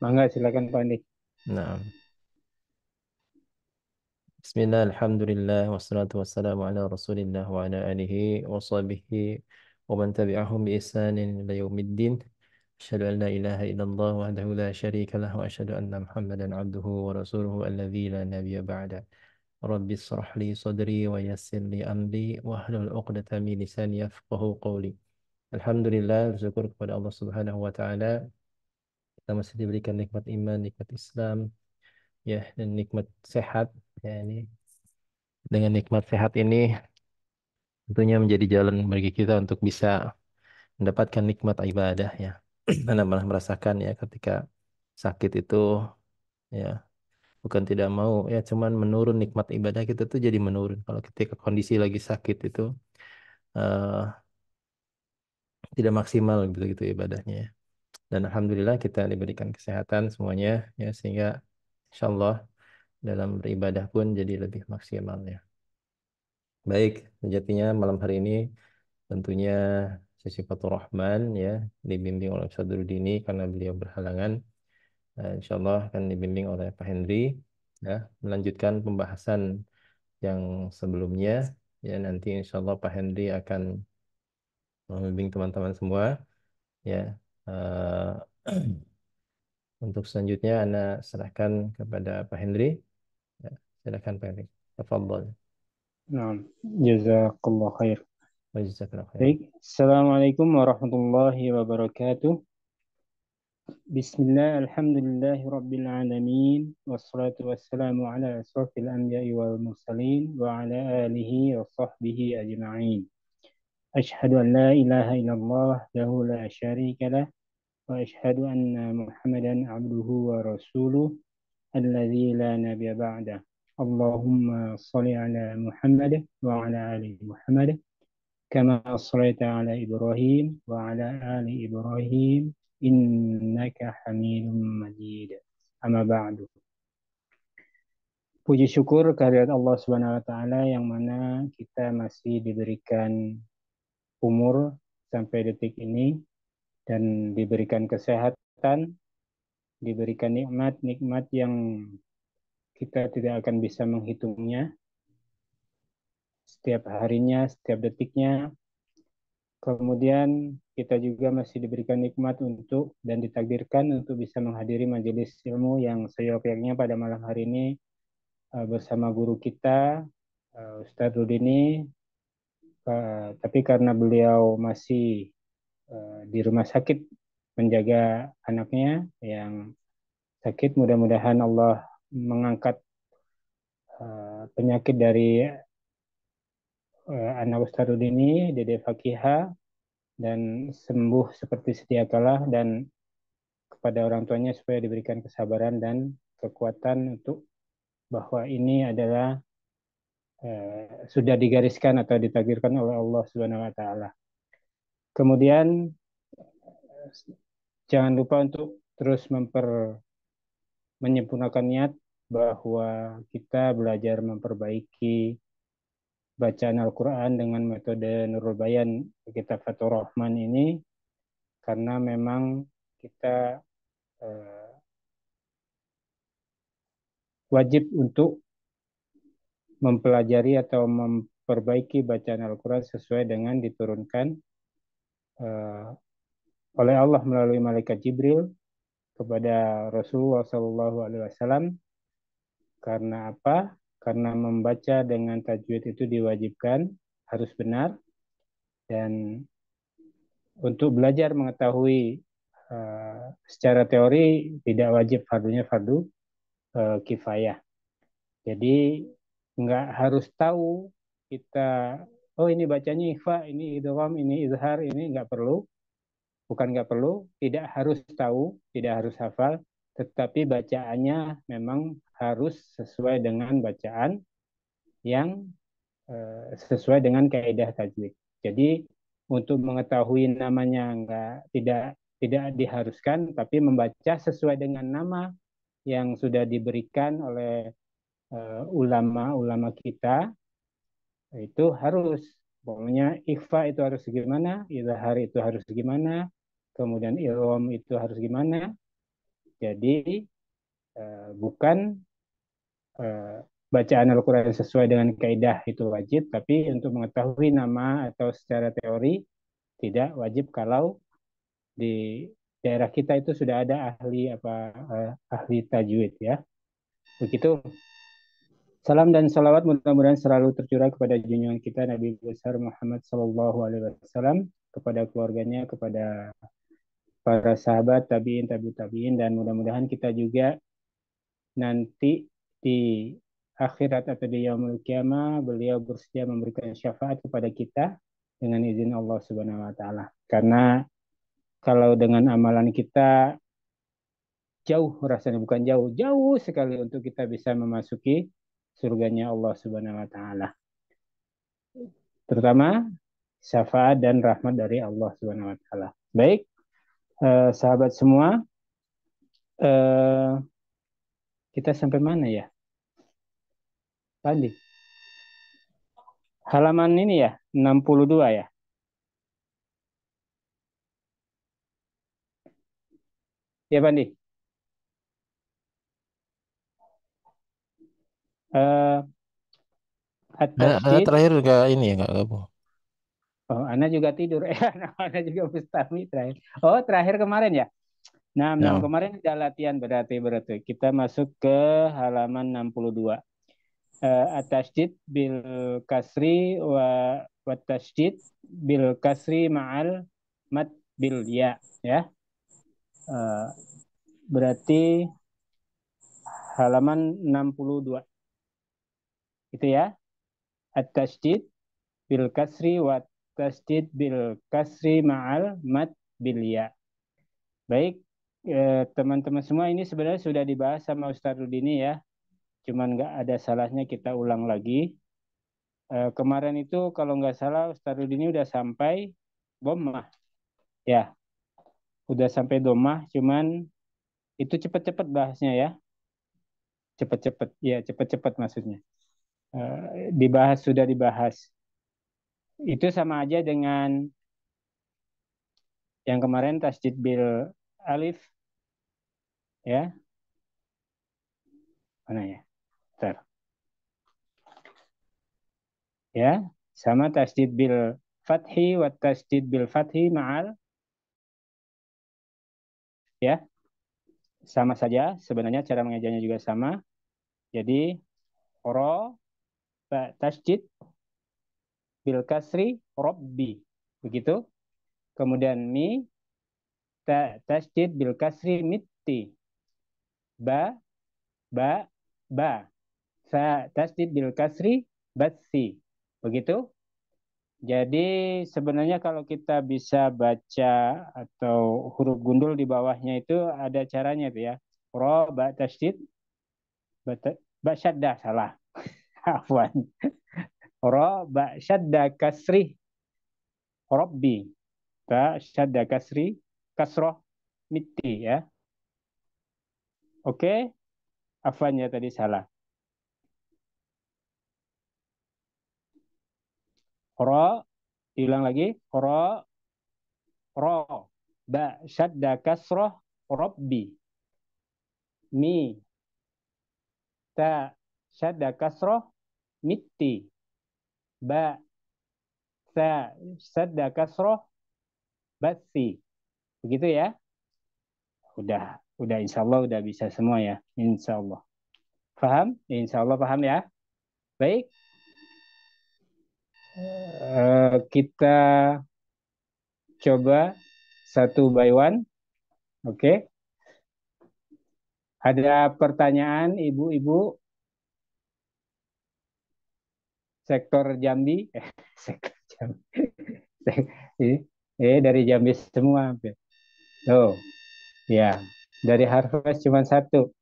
Mangga silakan Pak Andi. Nah. Bismillah, Alhamdulillah, wassalatu wassalamu ala rasulillah wa ala alihi wa sahbihi wa man tabi'ahum bi ihsanin ila yawmiddin. Asyadu an yaumiddin. أشهد أن لا إله إلا الله وحده لا شريك له وأشهد أن محمدا عبده ورسوله la nabiya ba'da. Rabbi sarah li sadri wa yassir li أمري wa ahlul uqdata mi lisan yafqahu qawli. Alhamdulillah, bersyukur kepada Allah Subhanahu wa taala kita masih diberikan nikmat iman, nikmat Islam, ya dan nikmat sehat. Ya ini dengan nikmat sehat ini tentunya menjadi jalan bagi kita untuk bisa mendapatkan nikmat ibadah ya. Anda pernah merasakan ya ketika sakit itu ya bukan tidak mau ya cuman menurun nikmat ibadah kita tuh jadi menurun kalau ketika kondisi lagi sakit itu uh, tidak maksimal gitu gitu ibadahnya ya dan alhamdulillah kita diberikan kesehatan semuanya ya sehingga insyaallah dalam beribadah pun jadi lebih maksimal ya. Baik, sejatinya malam hari ini tentunya Sifatul Rahman ya dibimbing oleh Ustaz Dini karena beliau berhalangan. Nah, insya Allah akan dibimbing oleh Pak Henry ya melanjutkan pembahasan yang sebelumnya ya nanti insya Allah Pak Henry akan membimbing teman-teman semua ya Eh, untuk selanjutnya Anda serahkan kepada Pak Henry. Ya, silakan Pak Henry. Tafadhol. Nah, jazakallah khair. Jazakallah khair. Baik. Assalamualaikum warahmatullahi wabarakatuh. Bismillah, alhamdulillahi rabbil alamin. Wassalatu wassalamu ala asrafil anbiya'i wal mursalin wa ala alihi wa sahbihi ajma'in. أشهد أن لا إله إلا الله له وأشهد أن محمدا عبده ورسوله الذي لا نبي بعده اللهم صل على محمد وعلى آل محمد كما صليت على إبراهيم وعلى آل إبراهيم إنك حميد مجيد أما بعد Puji syukur kehadirat Allah Subhanahu wa taala yang mana kita masih diberikan umur sampai detik ini dan diberikan kesehatan, diberikan nikmat-nikmat yang kita tidak akan bisa menghitungnya. Setiap harinya, setiap detiknya. Kemudian kita juga masih diberikan nikmat untuk dan ditakdirkan untuk bisa menghadiri majelis ilmu yang seyogyaknya pada malam hari ini eh, bersama guru kita eh, Ustadz Rudini. Eh, tapi karena beliau masih Eh, di rumah sakit menjaga anaknya yang sakit. Mudah-mudahan Allah mengangkat eh, penyakit dari eh, anak Ustadz ini, Dede Fakihah dan sembuh seperti setiap kala dan kepada orang tuanya supaya diberikan kesabaran dan kekuatan untuk bahwa ini adalah uh, sudah digariskan atau ditakdirkan oleh Allah Subhanahu wa taala. Kemudian jangan lupa untuk terus memper menyempurnakan niat bahwa kita belajar memperbaiki bacaan Al-Quran dengan metode Nurul Bayan kita Fatur Rahman ini karena memang kita eh, wajib untuk mempelajari atau memperbaiki bacaan Al-Quran sesuai dengan diturunkan Eh, oleh Allah melalui malaikat Jibril kepada Rasulullah Shallallahu Alaihi Wasallam karena apa? Karena membaca dengan tajwid itu diwajibkan harus benar dan untuk belajar mengetahui uh, secara teori tidak wajib fardunya fardu uh, kifayah. Jadi nggak harus tahu kita oh ini bacanya ikhfa, ini idrom, ini izhar, ini nggak perlu. Bukan nggak perlu, tidak harus tahu, tidak harus hafal, tetapi bacaannya memang harus sesuai dengan bacaan yang eh, sesuai dengan kaidah tajwid. Jadi untuk mengetahui namanya enggak tidak tidak diharuskan tapi membaca sesuai dengan nama yang sudah diberikan oleh eh, ulama-ulama uh, -ulama kita itu harus pokoknya ikhfa itu harus gimana, hari itu harus gimana, kemudian ilom itu harus gimana. Jadi eh, bukan eh, bacaan Al-Quran sesuai dengan kaidah itu wajib, tapi untuk mengetahui nama atau secara teori tidak wajib kalau di daerah kita itu sudah ada ahli apa eh, ahli tajwid ya. Begitu Salam dan salawat mudah-mudahan selalu tercurah kepada junjungan kita Nabi besar Muhammad Sallallahu Alaihi Wasallam kepada keluarganya, kepada para sahabat tabiin, tabi tabiin, dan mudah-mudahan kita juga nanti di akhirat atau di yaumul kiamah beliau bersedia memberikan syafaat kepada kita dengan izin Allah Subhanahu wa taala. Karena kalau dengan amalan kita jauh rasanya bukan jauh, jauh sekali untuk kita bisa memasuki surganya Allah Subhanahu wa taala. Terutama syafaat dan rahmat dari Allah Subhanahu wa taala. Baik, eh, sahabat semua, eh, kita sampai mana ya? Tadi. Halaman ini ya, 62 ya. Ya, Bandi. uh, at Nah, Ana terakhir juga ini ya nggak kamu Oh, anak juga tidur. Eh, anak juga mustami terakhir. Oh, terakhir kemarin ya. Nah, nah, kemarin ada latihan berarti berarti. Kita masuk ke halaman 62. Eh, atasjid bil kasri wa wa tasjid bil kasri ma'al mat bil ya ya. uh, berarti halaman 62. Itu ya. atas jid bil kasri wa tasjid bil kasri ma'al mat bil ya. Baik, eh, teman-teman semua ini sebenarnya sudah dibahas sama Ustaz Rudini ya. Cuman nggak ada salahnya kita ulang lagi. Eh, kemarin itu kalau nggak salah Ustaz Rudini udah sampai bomah. Ya, udah sampai domah, cuman itu cepet-cepet bahasnya ya. Cepet-cepet, ya cepet-cepet maksudnya. Eh, dibahas sudah dibahas. Itu sama aja dengan yang kemarin tasjid bil alif ya. Mana ya? Bentar. Ya, sama tasjid bil fathi wa tasjid bil fathi ma'al ya sama saja sebenarnya cara mengajarnya juga sama jadi ro ba tasjid bil kasri robbi begitu kemudian mi ta tasjid bil kasri mitti ba ba ba sa tasjid bil kasri batsi begitu jadi sebenarnya kalau kita bisa baca atau huruf gundul di bawahnya itu ada caranya itu ya. Ro ba tasjid ba syaddah salah. Afwan. Ro ba syadda kasri. robbi, Ba syadda kasri. Kasroh mitti ya. Oke. Okay? Afwan ya tadi salah. roh, diulang lagi. Ro ro ba syadda kasroh robbi, mi ta syadda kasroh mitti ba sa syadda kasroh batsi, begitu ya udah udah insya Allah udah bisa semua ya insya Allah paham insya Allah paham ya baik uh, kita coba satu by one oke okay. ada pertanyaan ibu-ibu sektor Jambi, eh, sektor Jambi, eh, eh, dari Jambi semua hampir. Oh, ya dari Harvest cuma satu,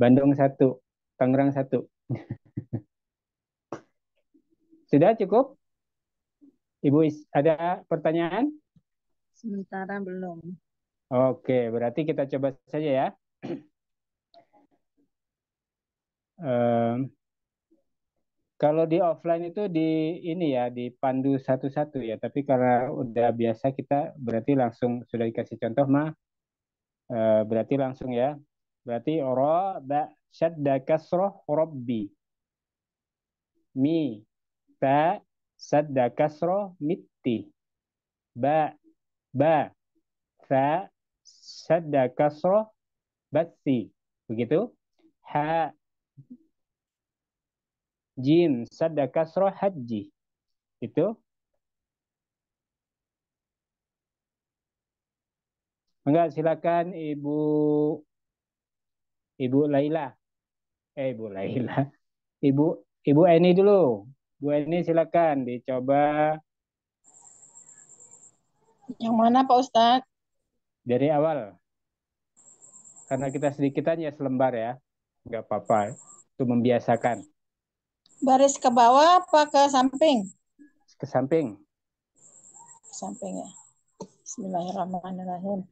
Bandung satu, Tangerang satu. Sudah cukup? Ibu ada pertanyaan? Sementara belum. Oke, berarti kita coba saja ya. Um, Kalau di offline itu di ini ya dipandu satu-satu ya, tapi karena udah biasa kita berarti langsung sudah dikasih contoh mah e, berarti langsung ya. Berarti ora ba syadda kasroh robbi Mi ta syadda kasroh mitti. Ba ba fa syadda kasroh batsi Begitu. Ha jim sadda kasro haji itu enggak silakan ibu ibu Laila eh ibu Laila ibu ibu Eni dulu Bu Eni silakan dicoba yang mana Pak Ustadz dari awal karena kita sedikit ya selembar ya nggak apa-apa itu membiasakan Baris ke bawah apa ke samping? Ke samping. Ke samping ya. Bismillahirrahmanirrahim.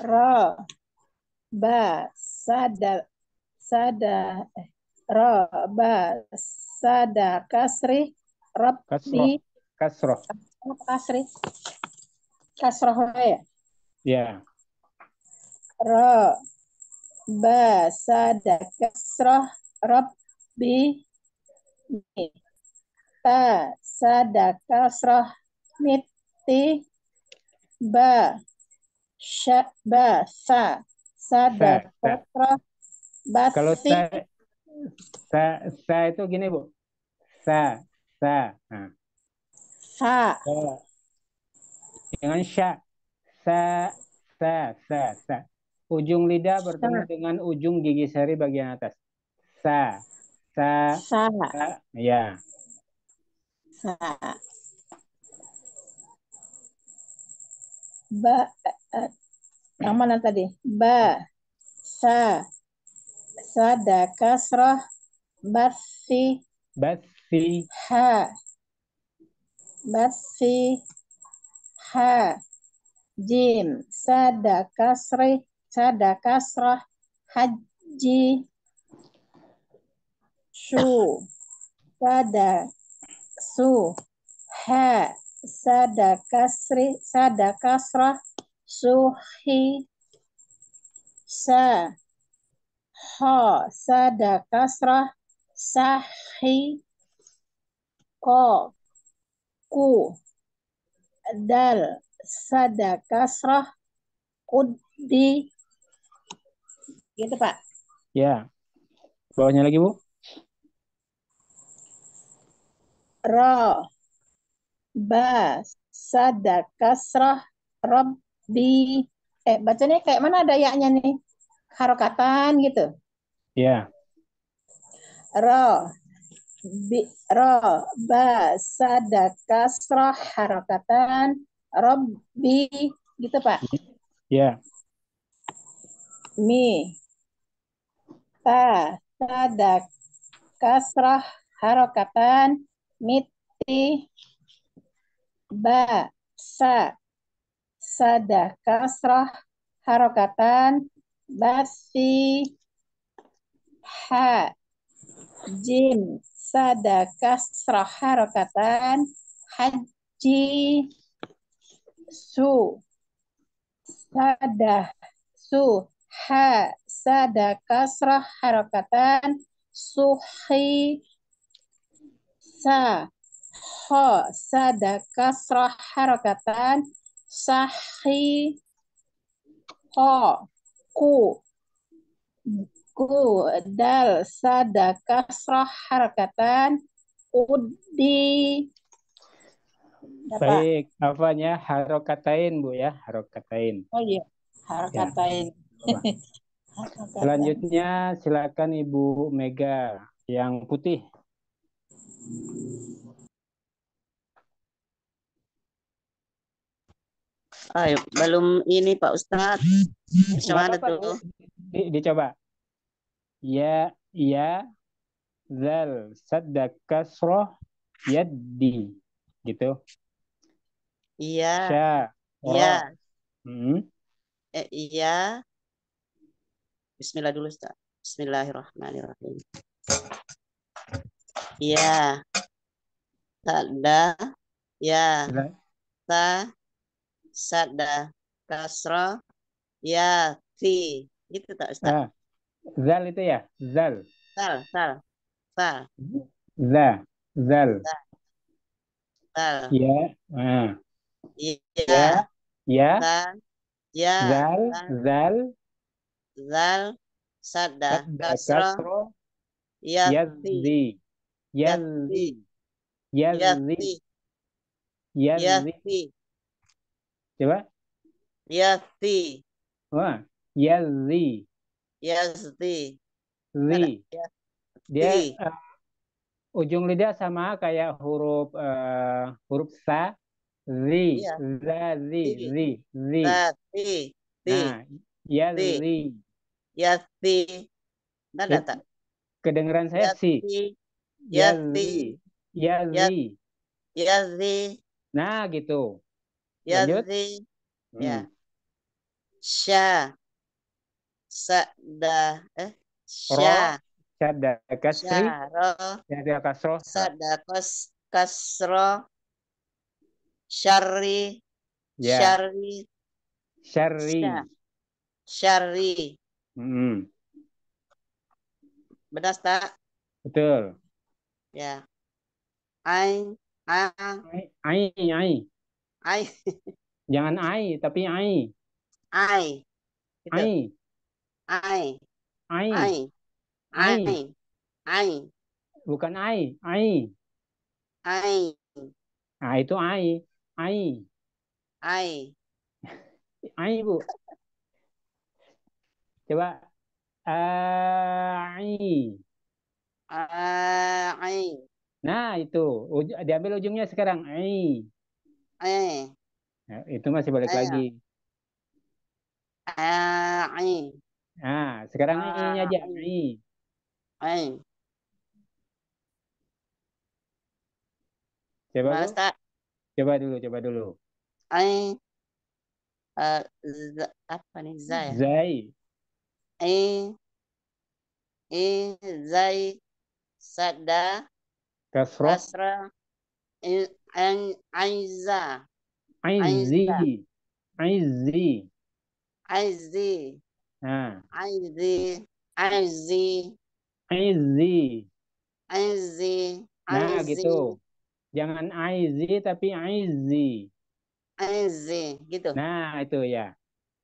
Ro. Ba. Sada. Sada. Eh. Ro. Ba. Sada. Kasri. Rob. kasri Kasroh. Kasri. Kasroh ya? Ya. Ro. Ba. Sada. Kasroh. Rob. Bi. Ta sadaka sroh miti ba sya ba sa sadaka sroh basi. Kalau sa, sa, sa itu gini bu. Sa, sa. Sa. Dengan sya. Sa, sa, sa, sa. Ujung lidah bertemu dengan ujung gigi seri bagian atas. Sa. Sa. Sa. sa ya. Sa. Ba. Uh, yang mana tadi? Ba. Sa. Sada kasroh. Basi. Basi. Ha. Basi. Ha. Jim. Sada kasri. Sada kasroh. Haji shu sada su ha sada kasri sada kasra, suhi sa ha sada kasra, sahi ko ku dal sada kasra, kudi gitu pak ya bawahnya lagi bu ro ba sada kasrah rob eh bacanya kayak mana ada yaknya nih harokatan gitu ya yeah. ro bi ro ba sada kasrah harokatan robbi gitu pak ya yeah. mi ta sada kasrah harokatan miti ba sa sada kasroh harokatan basi ha jim sada kasroh harokatan haji su sada su ha sada kasroh harokatan suhi sa ho sadaka sroh harakatan sahi ho ku ku dal sadaka sroh harakatan udi Baik, apanya harokatain Bu ya, harokatain. Oh iya, harokatain. Ya. Selanjutnya silakan Ibu Mega yang putih. Ayo, ah, belum ini Pak Ustadz. Gimana tuh? Di, dicoba. Ya, ya, zal, sadakasroh yadi, Gitu. Iya. Sya, iya. Hmm. Eh, iya. Bismillah dulu, Ustaz. Bismillahirrahmanirrahim. Iya. Ya. Sada. Ya. Ta. Sada. kasro Ya. Fi. Gitu tak Ustaz? Ah. Zal itu ya? Zal. Zal. Zal. Zal. Za. Zal. Zal. Ya. Ah. Iya. Ya. Ya. Ya. Ya. Zal. Zal. Zal. Sada. Kasra. Kasra. Ya. ya. Yazdi. Yazdi. Yazdi. Coba. Yazdi. Wah. Yazdi. Yazdi. Zi. Dia uh, ujung lidah sama kayak huruf uh, huruf sa. Zi. Ya. Za, zi. Zi. Zi. Za, zi. Zi. Nah, Yazdi. Yazdi. Nada Kedengeran saya sih. Yazi. Ya Yazi. Ya Yazi. Nah, gitu. Yazi. Hmm. Ya. Sya. Sada. Eh. Sya. Sada kasri. Sada kasro. Sada kas kasro. Syari. Yeah. Syari. Syari. Syari. -hmm. Benar, tak? Betul. Ya. Ai, a. Ai, ai. Ai. Jangan ai, tapi ai. Ai. Ai. Ai. Ai. Ai. Ai. Ai. Bukan ai, ai. Ai. Nah, itu ai. Ai. Ai. Ai, Bu. Coba. Eh, ai. Ah, Ai. Nah, itu. Uj diambil ujungnya sekarang. Ai. Ai. Ya, itu masih balik Ai. lagi. Ah, Ai. Nah, sekarang ah, i aja. Ai. Ai. Coba dulu. Coba dulu, coba dulu. Ai. Uh, eh, apa nih? Zai. Ya? Zai. Ai. Ai. Zai sada kasra kasra an aiza aizi aizi aizi aizi aizi aizi aizi nah gitu jangan aizi tapi aizi aizi gitu nah itu ya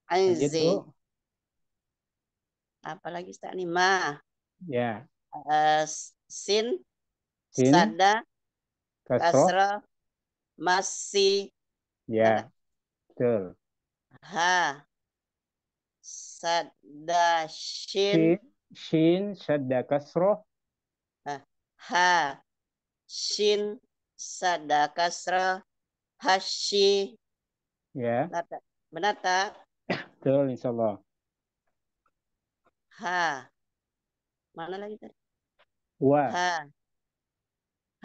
nah, aizi gitu. apalagi Ustaz ma ya uh, sin, sin sada, kasro, kasro masih. Ya, betul. Ha, sada, shin. Shin, shin sada, kasro. Ha, shin, sada, kasro, hashi. Ya. Benar tak? Betul, insyaallah Ha. Mana lagi tadi? Wa. Ha.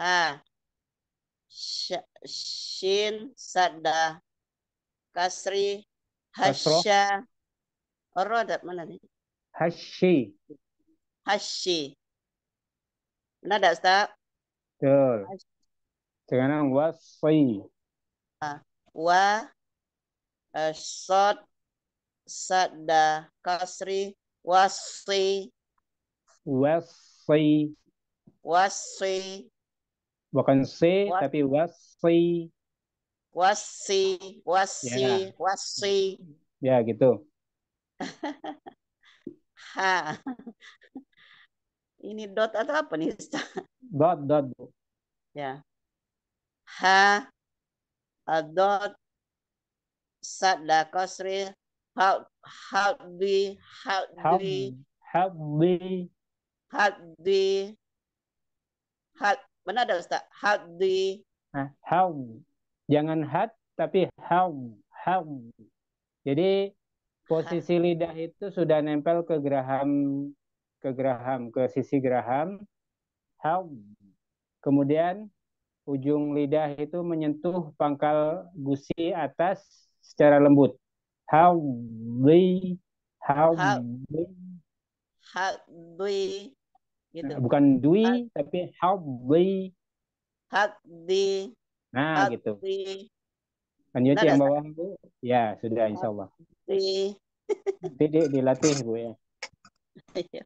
Ha. Sh shin sadda kasri hasya rodat mana nih hasyi hasyi mana tidak Ustaz? betul dengan wasi ha. wa uh, sod sadda kasri wasi wasi wasi bukan si Was. tapi wasi wasi wasi yeah. wasi ya gitu ha ini dot atau apa nih dot dot ya ya ha dot sadda kosri how how di how di how di how di had benar ada Ustaz hadi nah, haum, jangan had tapi haum, haum, jadi posisi ha. lidah itu sudah nempel ke geraham ke geraham ke sisi geraham haum, kemudian ujung lidah itu menyentuh pangkal gusi atas secara lembut haum, haum, haum, haum gitu. Nah, Bukan dui Hak. tapi help habbi. Habbi. Nah, Hak gitu. Di. Lanjut Nada, yang bawah Bu. Ya, sudah insya Allah. Habbi. Nanti di, dilatih Bu ya. Iya.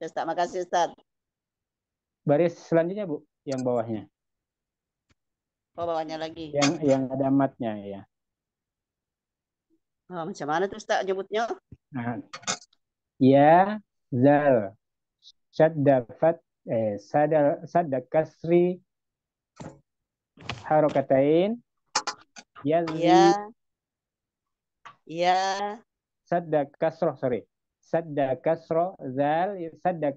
Ustaz, makasih Ustaz. Baris selanjutnya Bu, yang bawahnya. Oh, bawahnya lagi. Yang yang ada matnya ya. Oh, macam mana tuh Ustaz nyebutnya? Nah. Ya zal sadda fat eh, sadda, sadda kasri harokatain ya ya sadda kasro sorry sadda kasro zal sadda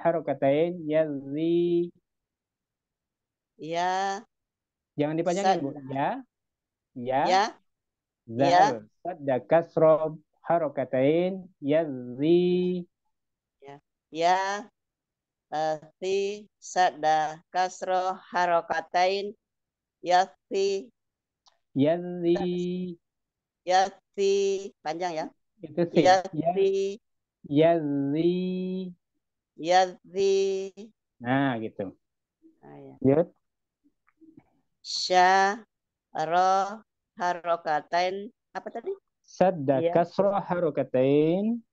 harokatain ya zi ya jangan dipanjangin Bu ya ya, ya. ya. zal ya. sadda harokatain ya zi ya ya fi sada kasro harokatain yati yati yati panjang ya itu sih yati yati nah gitu ah, ya. yud sya ro harokatain apa tadi sada iya. kasro harokatain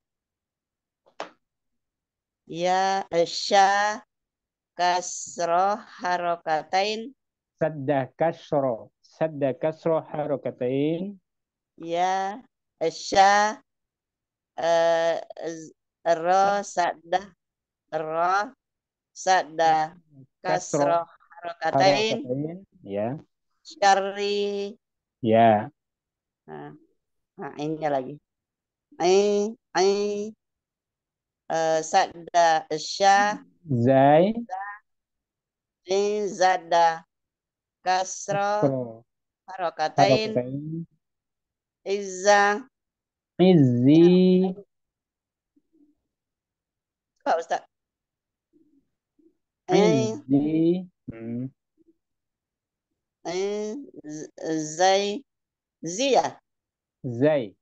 ya asya kasro harokatain sadda kasro sadda kasro harokatain ya asya uh, ro sadda ro sadda ya, kasro harokatain ya syari ya nah, nah ini lagi ai ai sada eh, sya zai zin zada kasro harokatain izza izzi Pak Ustaz eh. izzi hmm. Eh, zai zia zai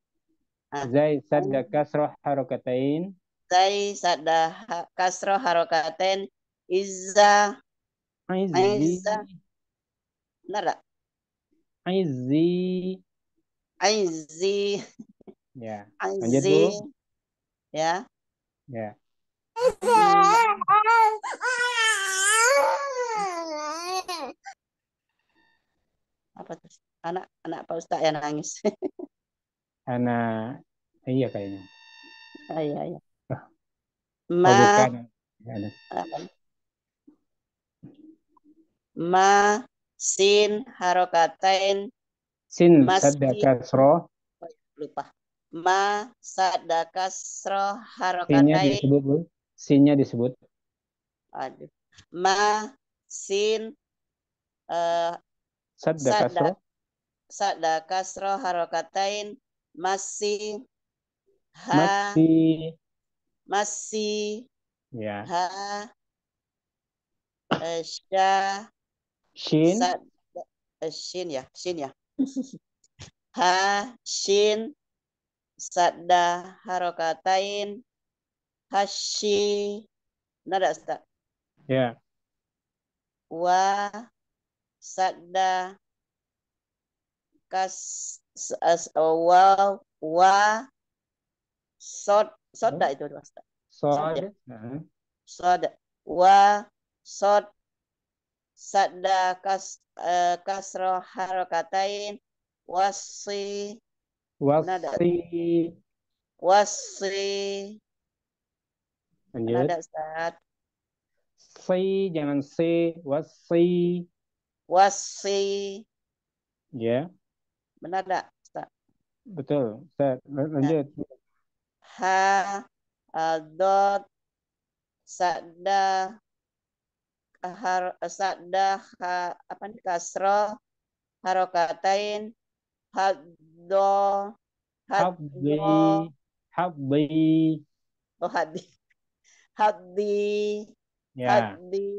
ah. zai sadda kasra harokatain tai sadah kasro harokaten iza aiza benar gak? Aizi Aizi ya Aizi ya ya apa terus anak anak Pak Ustaz yang nangis anak iya kayaknya ah, iya iya ma ma sin harokatain sin sadda kasro lupa ma sadda kasro harokatain sinnya disebut bu sinnya disebut aduh ma sin uh, eh, sadda, kasro sadda kasro harokatain masih ha, masih masih. Ya. Ha. Asya. E, shin. E, shin ya, shin ya. ha, shin. Sadda harokatain. Hashi. Nada Ustaz? Ya. Yeah. Wa sadda kas as, wa wa Sot. Soda itu Ustaz. Soda. Soda. Wa sod sada kas uh, kasro harokatain wasi wasi wasi Nada Si jangan si wasi wasi ya yeah. benar tak betul saat lanjut nah ha eh, dot sada har eh, sada ha, apa nih kasro harokatain hado hadi hadi oh hadi hadi hadi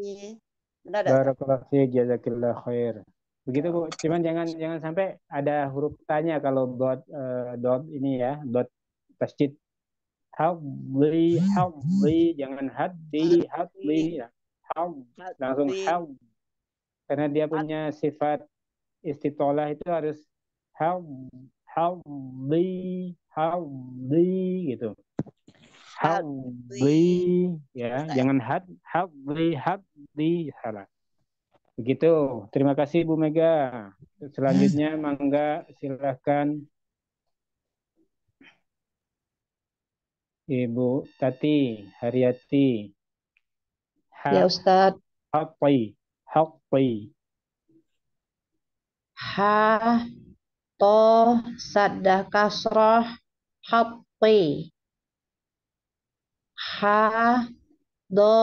barakallahu jazakillah khair begitu bu cuman jangan jangan sampai ada huruf tanya kalau dot uh, dot ini ya dot masjid hadli hadli jangan hadli, hadli ya. langsung hadli. Karena dia punya sifat istitolah itu harus hadli, hadli, haldi gitu hadli ya jangan had hadli hadli salah begitu terima kasih Bu Mega selanjutnya mangga silahkan Ibu Tati Haryati. Ha ya Ustaz. Haqqi. Haqqi. Ha to sadah kasrah haqqi. Ha do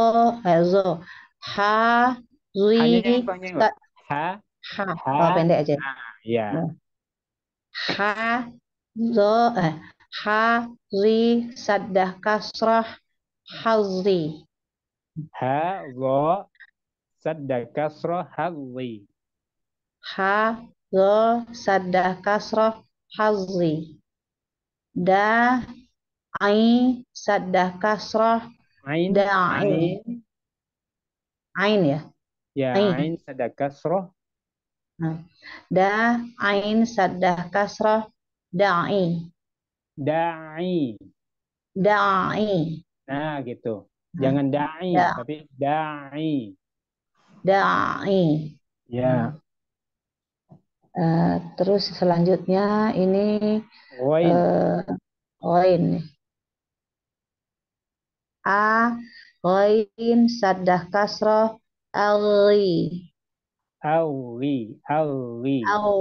hazo. Eh, ha zui. Ha. Ha. Ha. Oh, pendek aja. Ha. Ah, ya. Ha do eh ha ri saddah kasrah hazri ha ro saddah kasrah hazri ha ro saddah kasrah hazri da ai saddah kasrah ain da ain ain ya ya ain, ain saddah hmm. kasrah da ain saddah kasrah da'i da'i. Da'i. Nah, gitu. Hmm. Jangan da'i, da tapi da'i. Da'i. Ya. Uh, terus selanjutnya ini Wain. Uh, Wain. A Wain saddah kasroh awi. Awi, awi. Awi.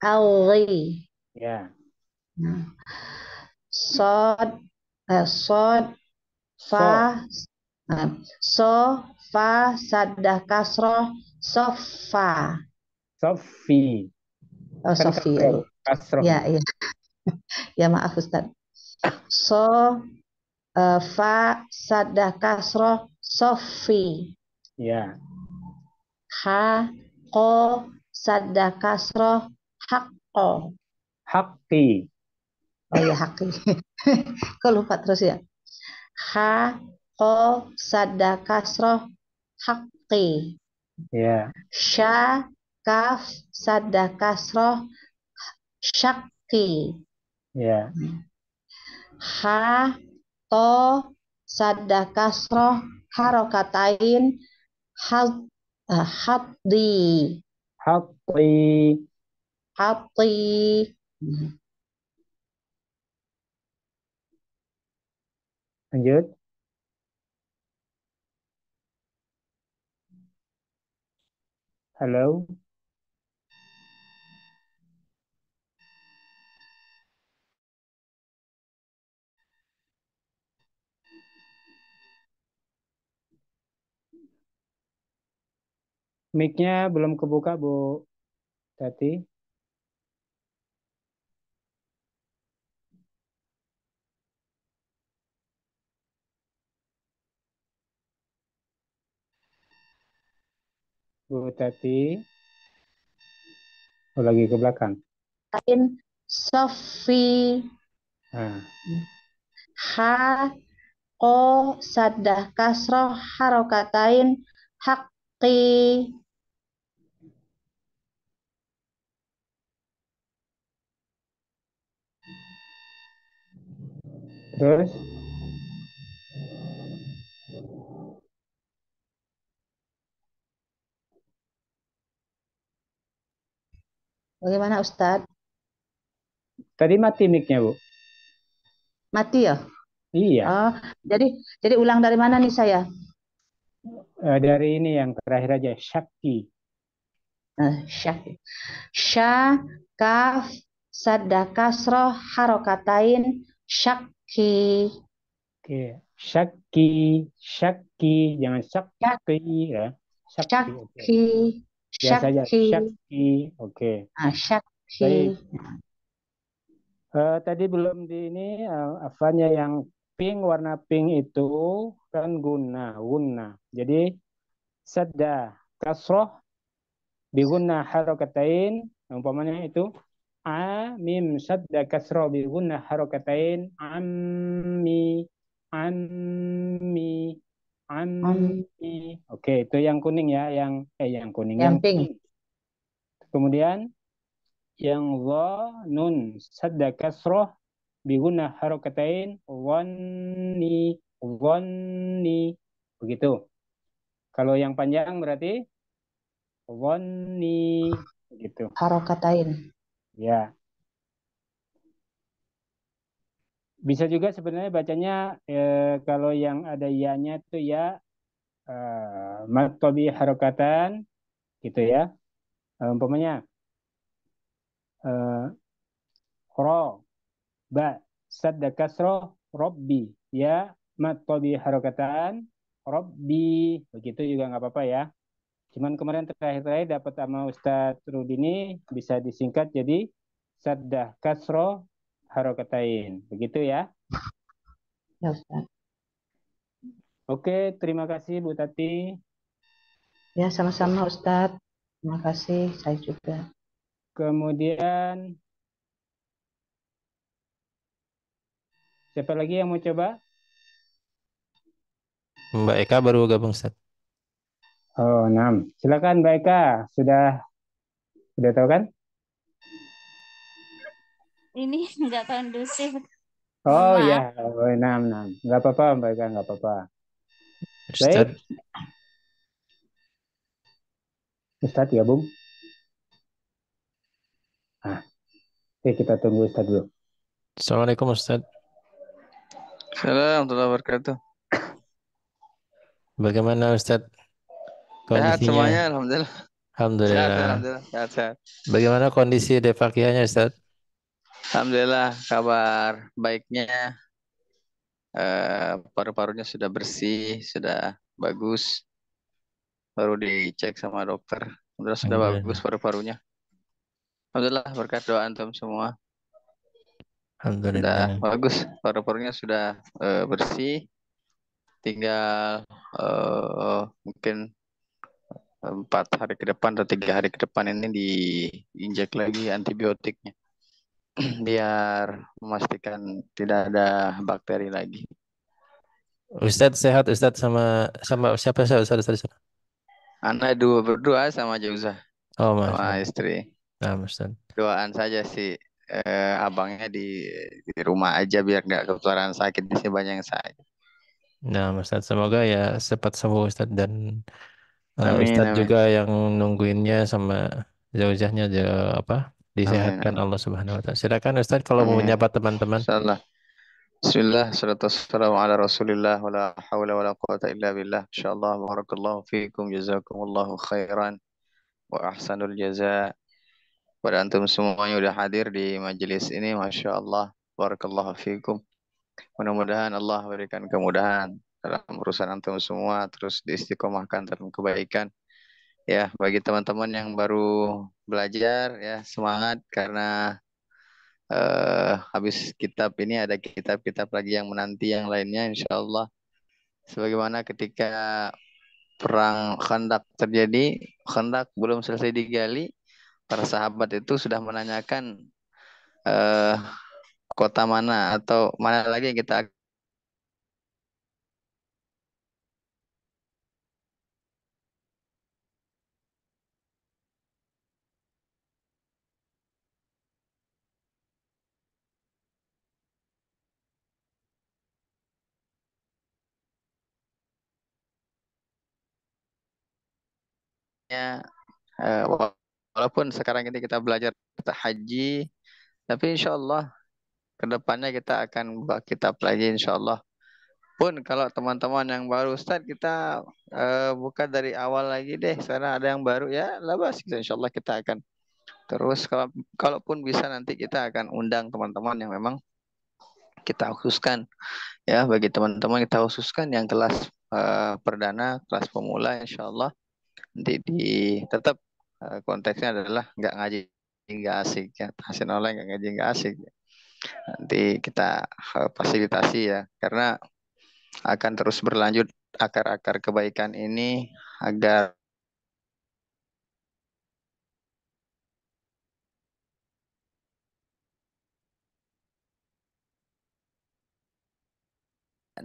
Awi. Ya. yeah sod eh, sod fa so eh, fa sadah kasroh sofa sofi oh kan sofi ya. ya ya ya maaf Ustaz so uh, fa sadah kasroh sofi ya ha ko sadah kasroh hakko hakki oh ya haki kok lupa terus ya ha ko sada kasro haki ya sha kaf sada kasro syaki ya ha to sada kasro harokatain had eh, hati. hati hati hmm. Lanjut. Halo. Mic-nya belum kebuka, Bu Tati. Bu Tati. Oh, lagi ke belakang. Lain Sofi. Ah. Ha ko sadah kasroh harokatain hakki Terus? Bagaimana Ustadz? Tadi mati mic-nya, Bu. Mati ya? Iya. Oh, jadi jadi ulang dari mana nih saya? Eh, dari ini yang terakhir aja, Syakti. Uh, eh, Syakaf Sya, kaf, harokatain, syakki. Oke, okay. syakki, syakki, jangan syakki ya. Syakti. Okay. Shakti. Oke. Okay. Ah, eh, tadi belum di ini uh, eh, afanya yang pink warna pink itu kan guna guna. Jadi sada kasroh biguna harokatain umpamanya itu a mim sada kasroh biguna harokatain ammi ammi Ani, Oke, itu yang kuning ya, yang eh yang kuning. Yang, yang pink. Kemudian yang wa nun sadda kasrah bi guna harakatain wanni wanni begitu. Kalau yang panjang berarti wanni begitu. Harokatain. Ya. Bisa juga sebenarnya bacanya eh, kalau yang ada ya itu ya eh, maktobi harokatan gitu ya. Eh, umpamanya eh, ro ba sadda kasro robbi ya maktobi harokatan robbi begitu juga nggak apa-apa ya. Cuman kemarin terakhir-terakhir dapat sama Ustadz Rudini bisa disingkat jadi saddah kasro harokatain. Begitu ya? Ya, Ustaz. Oke, terima kasih Bu Tati. Ya, sama-sama Ustaz. Terima kasih, saya juga. Kemudian, siapa lagi yang mau coba? Mbak Eka baru gabung, Ustaz. Oh, enam. Silakan Mbak Eka, sudah sudah tahu kan? ini nggak kondusif. Oh iya, oh, enam enam, nggak apa-apa Mbak Ika, nggak apa-apa. Baik. Ustadz ya Bung. Ah, oke kita tunggu Ustadz dulu. Assalamualaikum Ustadz. Assalamualaikum warahmatullahi wabarakatuh. Bagaimana Ustadz? Kondisinya? Sehat semuanya, Alhamdulillah. Alhamdulillah. Sehat, alhamdulillah. Sehat, sehat. Bagaimana kondisi defakiahnya Ustadz? Alhamdulillah kabar baiknya uh, paru-parunya sudah bersih, sudah bagus. Baru dicek sama dokter. Alhamdulillah sudah bagus paru-parunya. Alhamdulillah berkat doa antum semua. Alhamdulillah. Sudah bagus paru-parunya sudah uh, bersih. Tinggal uh, mungkin empat hari ke depan atau tiga hari ke depan ini diinjak lagi antibiotiknya. biar memastikan tidak ada bakteri lagi. Ustadz sehat Ustadz sama sama siapa saya Ustadz Ustadz sana? Anak dua berdua sama Jauza. Oh, mas. sama istri. Nah, Ustadz. Doaan saja sih eh, abangnya di di rumah aja biar nggak ketularan sakit sini banyak yang sakit. Nah, Ustadz semoga ya cepat sembuh Ustadz dan uh, Ustadz juga yang nungguinnya sama jauh apa disehatkan Amin. Allah Subhanahu wa taala. Silakan Ustaz kalau mau menyapa teman-teman. Insyaallah. Bismillah, ala rasulillah, quwata illa billah. InsyaAllah, barakallahu fiikum, jazakumullahu khairan, wa ahsanul jaza. Pada antum semuanya sudah hadir di majelis ini, masyaallah barakallahu fiikum. Mudah-mudahan Allah berikan kemudahan dalam urusan antum semua, terus diistiqomahkan dalam kebaikan. Ya, bagi teman-teman yang baru belajar ya semangat karena uh, habis kitab ini ada kitab-kitab lagi yang menanti yang lainnya insya Allah. Sebagaimana ketika perang hendak terjadi, hendak belum selesai digali, para sahabat itu sudah menanyakan uh, kota mana atau mana lagi yang kita ya walaupun sekarang ini kita belajar haji tapi insya Allah kedepannya kita akan buka kitab lagi insya Allah pun kalau teman-teman yang baru start kita uh, buka dari awal lagi deh karena ada yang baru ya labas insya Allah kita akan terus kalau kalaupun bisa nanti kita akan undang teman-teman yang memang kita khususkan ya bagi teman-teman kita khususkan yang kelas uh, perdana kelas pemula insya Allah nanti di tetap eh, konteksnya adalah nggak ngaji nggak asik ya hasil online nggak ngaji nggak asik nanti kita eh, fasilitasi ya karena akan terus berlanjut akar-akar kebaikan ini agar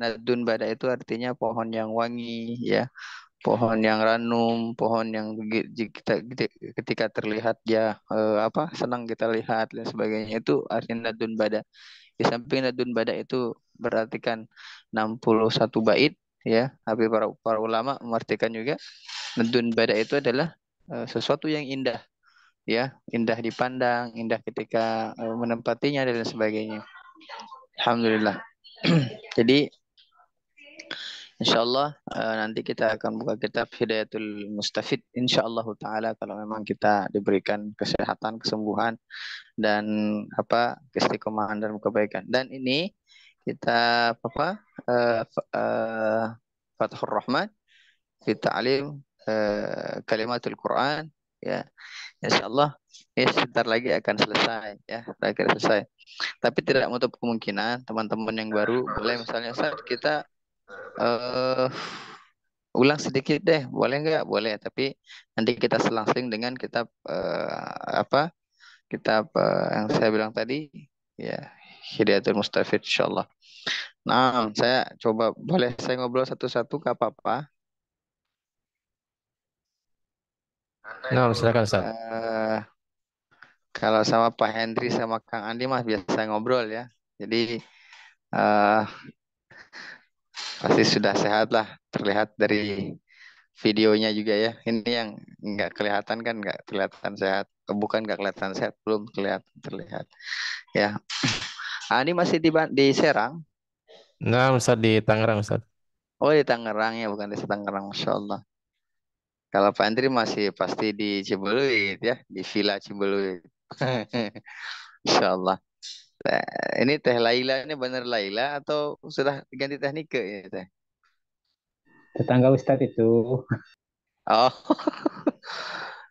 Nadun bada itu artinya pohon yang wangi ya pohon yang ranum, pohon yang kita, ketika terlihat ya eh, apa senang kita lihat dan sebagainya itu artinya nadun bada. Di samping nadun bada itu berarti kan 61 bait ya, tapi para para ulama mengartikan juga nadun bada itu adalah eh, sesuatu yang indah ya, indah dipandang, indah ketika eh, menempatinya dan sebagainya. Alhamdulillah. Jadi insyaallah uh, nanti kita akan buka kitab Hidayatul Mustafid insyaallah taala kalau memang kita diberikan kesehatan, kesembuhan dan apa istiqomahan dan kebaikan. Dan ini kita apa uh, eh, uh, eh, Fathur Rahman fi ta'lim uh, kalimatul Quran ya. Insyaallah ini sebentar lagi akan selesai ya, terakhir selesai. Tapi tidak menutup kemungkinan teman-teman yang baru boleh misalnya saat kita uh, ulang sedikit deh, boleh nggak? Boleh, tapi nanti kita selang-seling dengan kitab uh, apa? Kitab uh, yang saya bilang tadi, ya Hidayatul Mustafid, insyaallah. Nah, saya coba boleh saya ngobrol satu-satu, ke apa-apa. Nah, silakan Ustaz. Uh, kalau sama Pak Hendri sama Kang Andi mah biasa ngobrol ya. Jadi uh, Pasti sudah sehat lah, terlihat dari videonya juga ya. Ini yang nggak kelihatan kan, nggak kelihatan sehat. Eh, bukan nggak kelihatan sehat, belum kelihatan terlihat. Ya. Ah, ini masih di, di Serang? Nah, Ustaz di Tangerang, Ustaz. Oh, di Tangerang ya, bukan di Tangerang, Masya Allah. Kalau Pak Andri masih pasti di Cibuluit ya, di Villa Cibuluit. Insya Allah. Nah, ini teh Laila ini benar Laila atau sudah ganti teh Nike ya teh? Tetangga Ustadz itu. Oh,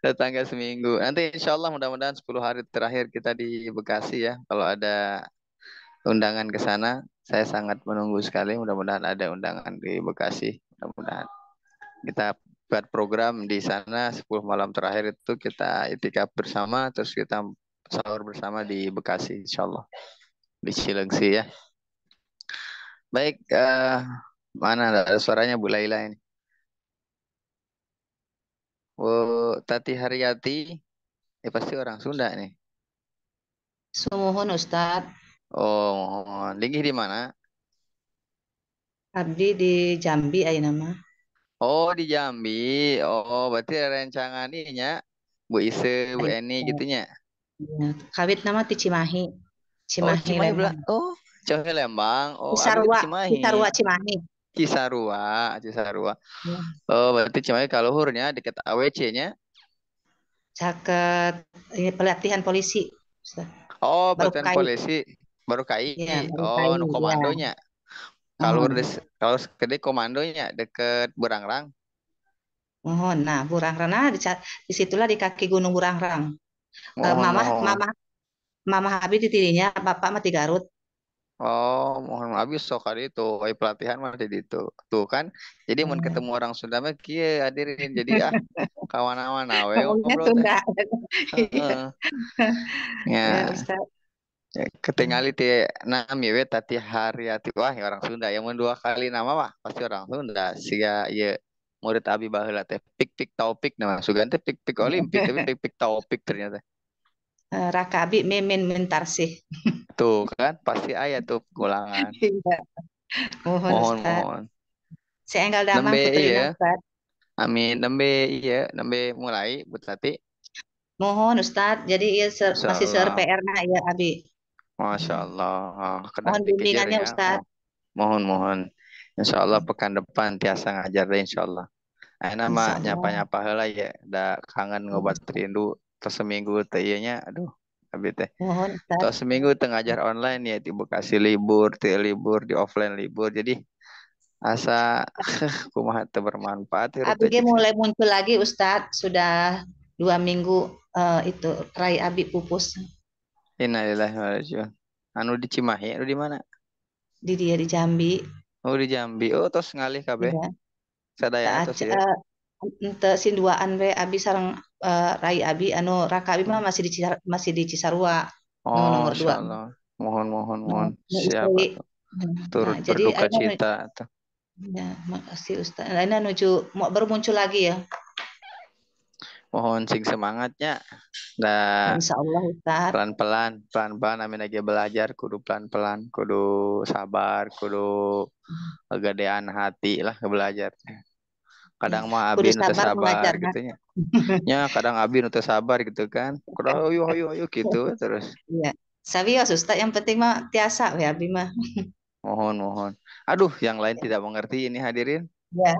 tetangga seminggu. Nanti insya Allah mudah-mudahan 10 hari terakhir kita di Bekasi ya. Kalau ada undangan ke sana, saya sangat menunggu sekali. Mudah-mudahan ada undangan di Bekasi. Mudah-mudahan kita buat program di sana 10 malam terakhir itu kita itikaf bersama terus kita sahur bersama di Bekasi insya Allah di Cilengsi ya baik uh, mana ada suaranya Bu Laila ini Bu Tati Haryati ya eh, pasti orang Sunda nih Sumuhun Ustad oh mohon tinggi di mana Abdi di Jambi ayo nama Oh di Jambi, oh berarti rencangan ini ya, Bu Ise, Bu iya. Eni gitunya. Iya. Kawit nama ti Cimahi. Oh, Cimahi, oh, Cimahi Lembang. Oh, Cimahi Lembang. Oh, Cisarua, Cimahi. Cisarua Cimahi. Cisarua, Cisarua. Iya. Oh, berarti Cimahi kaluhurnya dekat AWC-nya. Caket ini ya, pelatihan polisi. Oh, pelatihan polisi. Baru KI. Ya, oh, nu iya. komandonya. Ya. Kalau hmm. kalau gede komandonya deket Burangrang. Oh, nah Burangrang nah di, situlah di kaki Gunung Burangrang. Eh, mohon, mama, mohon. mama, mama habis di tirinya, bapak mati Garut. Oh, mohon maaf so kali itu, Ay, pelatihan mah di itu. Tuh kan. Jadi mau iya. Hmm. ketemu orang Sunda mah hadirin. Jadi ah kawan-kawan awe Ngomongnya ngobrol Sunda. Ya, ya, Ustaz. ti nama, tapi tati Haryati wah orang Sunda. Yang mun dua kali nama mah pasti orang Sunda. Siga ieu ya murid abi Bahula teh pik pik topik nama sugan teh pik pik olimpik tapi pik pik topik ternyata eh, raka abi memin mentar sih tuh kan pasti ayah tuh ulangan iya. mohon mohon, mohon. si enggal damang nambe, putri iya. Ustaz. amin nambe iya nambe mulai butati mohon Ustaz jadi iya ser, masih ser PR nah ya abi Masya Allah ah, Kena mohon ya. bimbingannya ya. Ustaz mohon mohon Insya Allah hmm. pekan depan tiasa ngajar deh Insya Allah. Enak mah nyapa-nyapa lah ya, da kangen ngobat rindu terus seminggu teh iya nya aduh abis teh. Terus seminggu tengajar online ya tiba kasih libur, ti libur, di offline libur. Jadi asa kumaha teu bermanfaat. Abi gitu. mulai muncul lagi Ustadz, sudah dua minggu uh, itu rai abi pupus. Innalillahi wa Anu di Cimahi, anu di mana? Di dia di Jambi. Oh di Jambi. Oh terus ngalih kabe. Ya sadaya sih. ya. Ente we abi sarang uh, eh, rai abi anu raka abi mah masih di Cisar, masih di Cisarua oh, anu, nomor dua. Mohon mohon mohon. Nah, Siapa? Turut nah, nah berduka jadi, anu, cita. Ya, makasih Ustaz. Lainnya nah, nuju mau bermuncul lagi ya mohon sing semangatnya nah Insya Allah Ustaz. pelan pelan pelan pelan amin lagi belajar kudu pelan pelan kudu sabar kudu kegedean hati lah belajar kadang mah abin sabar, sabar gitu ya ya kadang abin udah sabar gitu kan kudu ayo oh, ayo ayo gitu terus iya ya Ustaz yang penting mah tiasa ya abi mah mohon mohon aduh yang lain tidak mengerti ini hadirin ya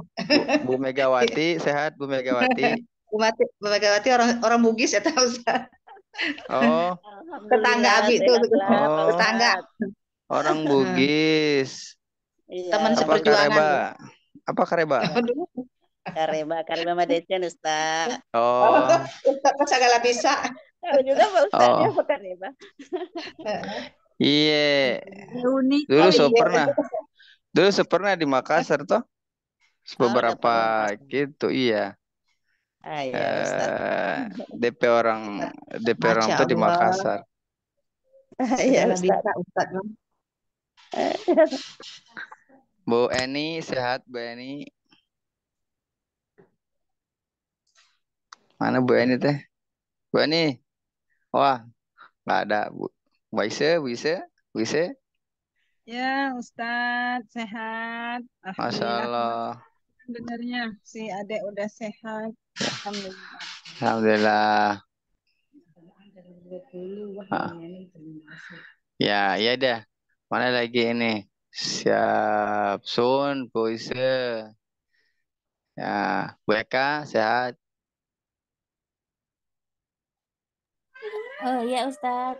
Bu, Bu Megawati sehat Bu Megawati Megawati, Megawati orang orang Bugis ya tahu Oh. Tetangga Abi itu oh. tetangga. Orang Bugis. Iya. Teman seperjuangan. Apa Kareba? Kareba, Kareba Madesen Ustaz. Oh. Ustaz segala bisa. Tahu juga Pak Ustaz oh. Kareba. Iya. Unik. Dulu oh, iya. pernah. Dulu so pernah di Makassar toh. Ah, Beberapa oh, gitu iya. Ah, iya, Ustaz. Eh, DP orang DP Masya orang tuh di Makassar. iya, Ustaz. Bu Eni sehat Bu Eni. Mana Bu Eni teh? Bu Eni. Wah, nggak ada Bu. Bisa, bisa, bisa. Ya, Ustadz sehat. Masya Allah. Sebenarnya si adek udah sehat. Alhamdulillah. Ya, ya dah. Mana lagi ini? Siap. Sun, Puisa. Ya, Bu sehat? Oh, ya Ustaz.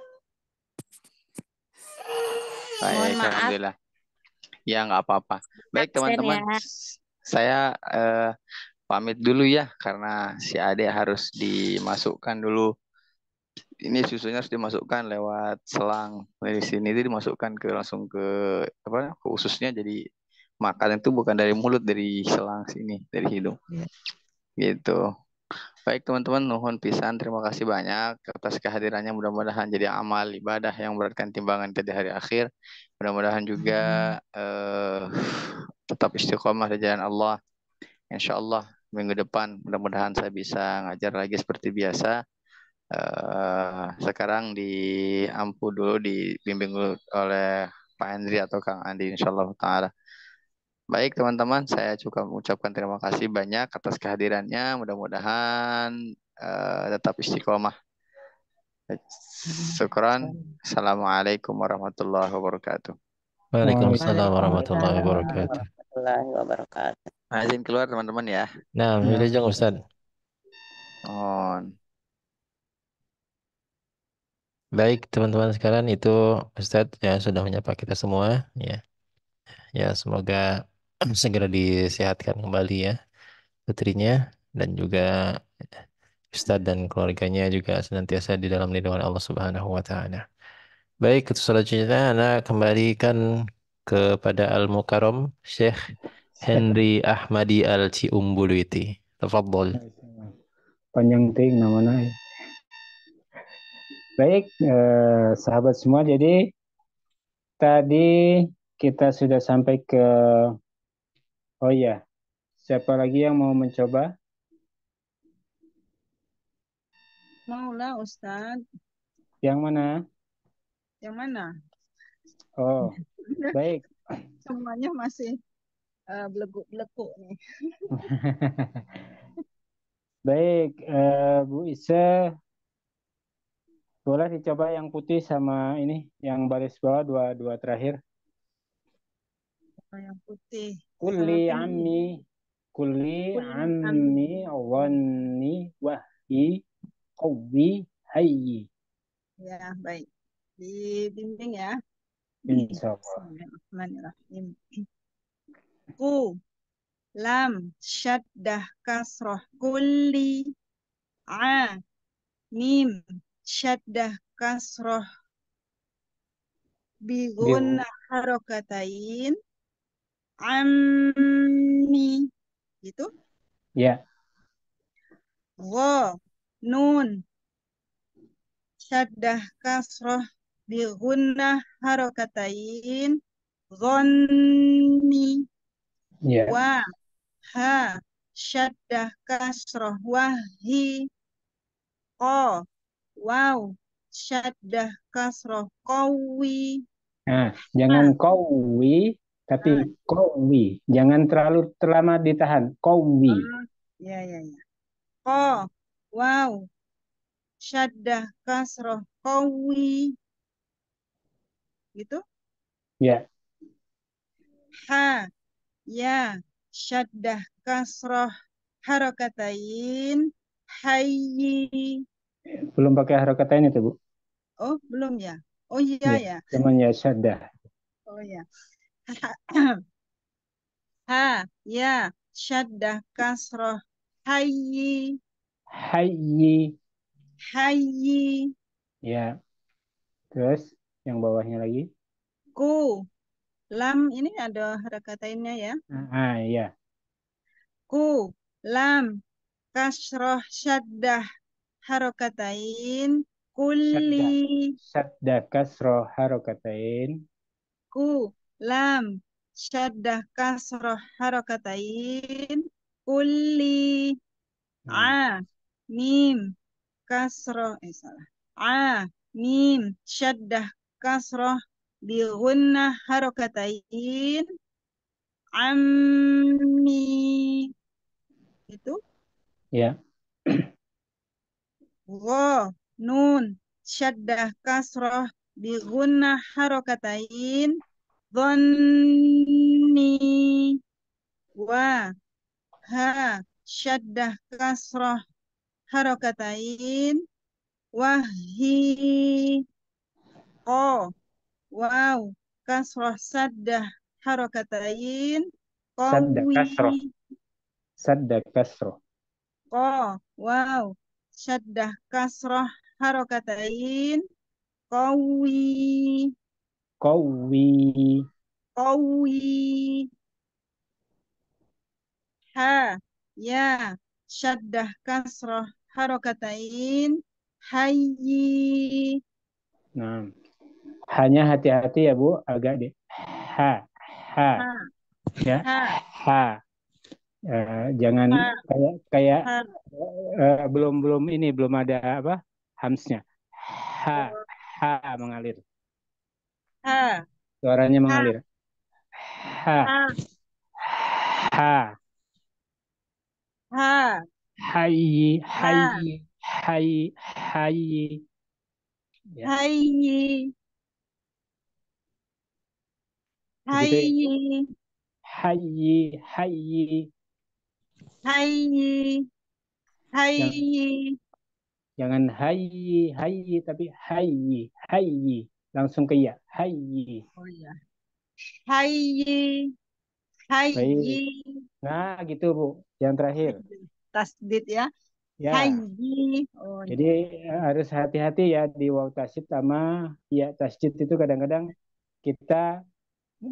Baik, Mohon Alhamdulillah. Ya, nggak apa-apa. Baik, teman-teman. Ya. Saya uh, pamit dulu ya karena si Ade harus dimasukkan dulu. Ini susunya harus dimasukkan lewat selang dari sini itu dimasukkan ke langsung ke apa ke ususnya jadi makan itu bukan dari mulut dari selang sini dari hidung. Iya. Gitu. Baik teman-teman, nuhun pisan. Terima kasih banyak atas kehadirannya. Mudah-mudahan jadi amal ibadah yang beratkan timbangan kita hari akhir. Mudah-mudahan juga uh, tetap istiqomah di jalan Allah. Insya Allah minggu depan mudah-mudahan saya bisa ngajar lagi seperti biasa. Uh, sekarang diampu dulu dibimbing oleh Pak Hendri atau Kang Andi insya Allah ta'ala. Baik teman-teman, saya juga mengucapkan terima kasih banyak atas kehadirannya. Mudah-mudahan uh, tetap istiqomah. Syukuran. Assalamualaikum warahmatullahi wabarakatuh. Waalaikumsalam Warahmatullahi wabarakatuh. Azin keluar teman-teman ya. Nah, sudah iya. jeng Ustaz. On. Baik, teman-teman sekarang itu Ustadz ya sudah menyapa kita semua ya. Ya, semoga segera disehatkan kembali ya putrinya dan juga Ustadz dan keluarganya juga senantiasa di dalam lindungan Allah Subhanahu wa taala. Baik, itu selanjutnya Anda kembalikan kepada Al Mukarom Syekh Henry Ahmadi Al Ciumbuluiti. Tafadhol. Panjang ting namanya. Baik, eh, sahabat semua, jadi tadi kita sudah sampai ke Oh iya, siapa lagi yang mau mencoba? Maulah Ustaz. Yang mana? Yang mana? Oh, baik. Semuanya masih uh, eh, beleguk-beleguk nih. Baik, uh, Bu Isa, boleh dicoba yang putih sama ini, yang baris bawah dua dua terakhir. Oh, yang putih. kuli ami kuli ami wani wahi, kubi hayyi. Ya, baik. Dibimbing ya. Insya Allah. Bismillahirrahmanirrahim ku lam syaddah kasroh kulli a mim syaddah kasroh biguna harokatain ammi gitu ya yeah. nun syaddah kasroh biguna harokatain zonni Yeah. Wa, ha, syaddah kasroh, wahi, ko, wow, syaddah kasroh, kowi. Nah, jangan ha. kowi, tapi ha. kowi. Jangan terlalu terlama ditahan, kowi. Ah, ya, ya, ya. Ko, wow, syaddah kasroh, kowi. Gitu? Ya. Yeah. Ha, ya syaddah kasroh harokatain hayi. Belum pakai harokatain itu, Bu? Oh, belum ya? Oh iya ya. ya. Cuman ya syaddah. Oh ya. ha, ya, syaddah kasroh hayi. Hayi. Hayi. Ya. Terus yang bawahnya lagi. Ku. Lam ini ada harakatainnya ya. Ah, ah, iya. Ku, lam, kasroh, syaddah, harokatain, kulli. Syaddah, kasroh, harokatain. Ku, lam, syaddah, kasroh, harokatain, kulli. Hmm. A, mim, kasroh, eh salah. A, mim, syaddah, kasroh, bihunna harokatain, ammi itu ya yeah. nun syaddah kasrah bihunna harokatain, dhanni wa ha syaddah kasrah harokatain, wahi ko Wow, kasroh saddah harokatain. Sadda kasroh. Sadda kasroh. Oh, wow. Sadah kasroh harokatain. Kowi. Kowi. Kowi. Ha, ya. Sadah kasroh harokatain. Hayi. Nah. Hanya hati-hati ya Bu, agak di ha ha, ha. ya ha, ha. Uh, jangan ha. kayak kayak ha. Uh, belum belum ini belum ada apa hamsnya ha oh. ha mengalir ha suaranya mengalir ha ha ha hai hai hai ya. hai hai hai, hai, hai, hai, hai, jangan hayyi hayyi tapi hayyi hayyi langsung ke ya hayyi oh ya hayyi hayyi nah gitu bu yang terakhir tasdid ya ya hayyi oh, jadi ya. harus hati-hati ya di waw tasdid sama ya tasdid itu kadang-kadang kita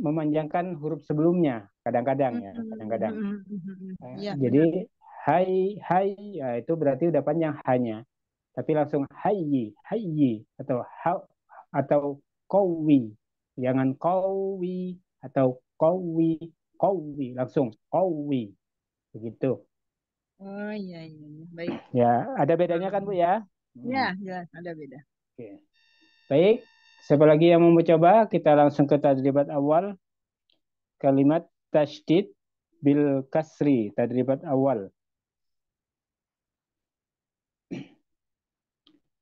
memanjangkan huruf sebelumnya kadang-kadang ya mm-hmm. kadang-kadang yeah. Mm-hmm. Iya, jadi hai hai ya, itu berarti udah panjang hanya tapi langsung hai hayyi atau how atau kowi jangan kowi atau kowi kowi langsung kowi begitu oh iya, iya iya baik ya ada bedanya kan bu ya iya, hmm. ya jelas ada beda oke baik Siapa lagi yang mau mencoba? Kita langsung ke tadribat awal. Kalimat tajdid bil kasri, tadribat awal.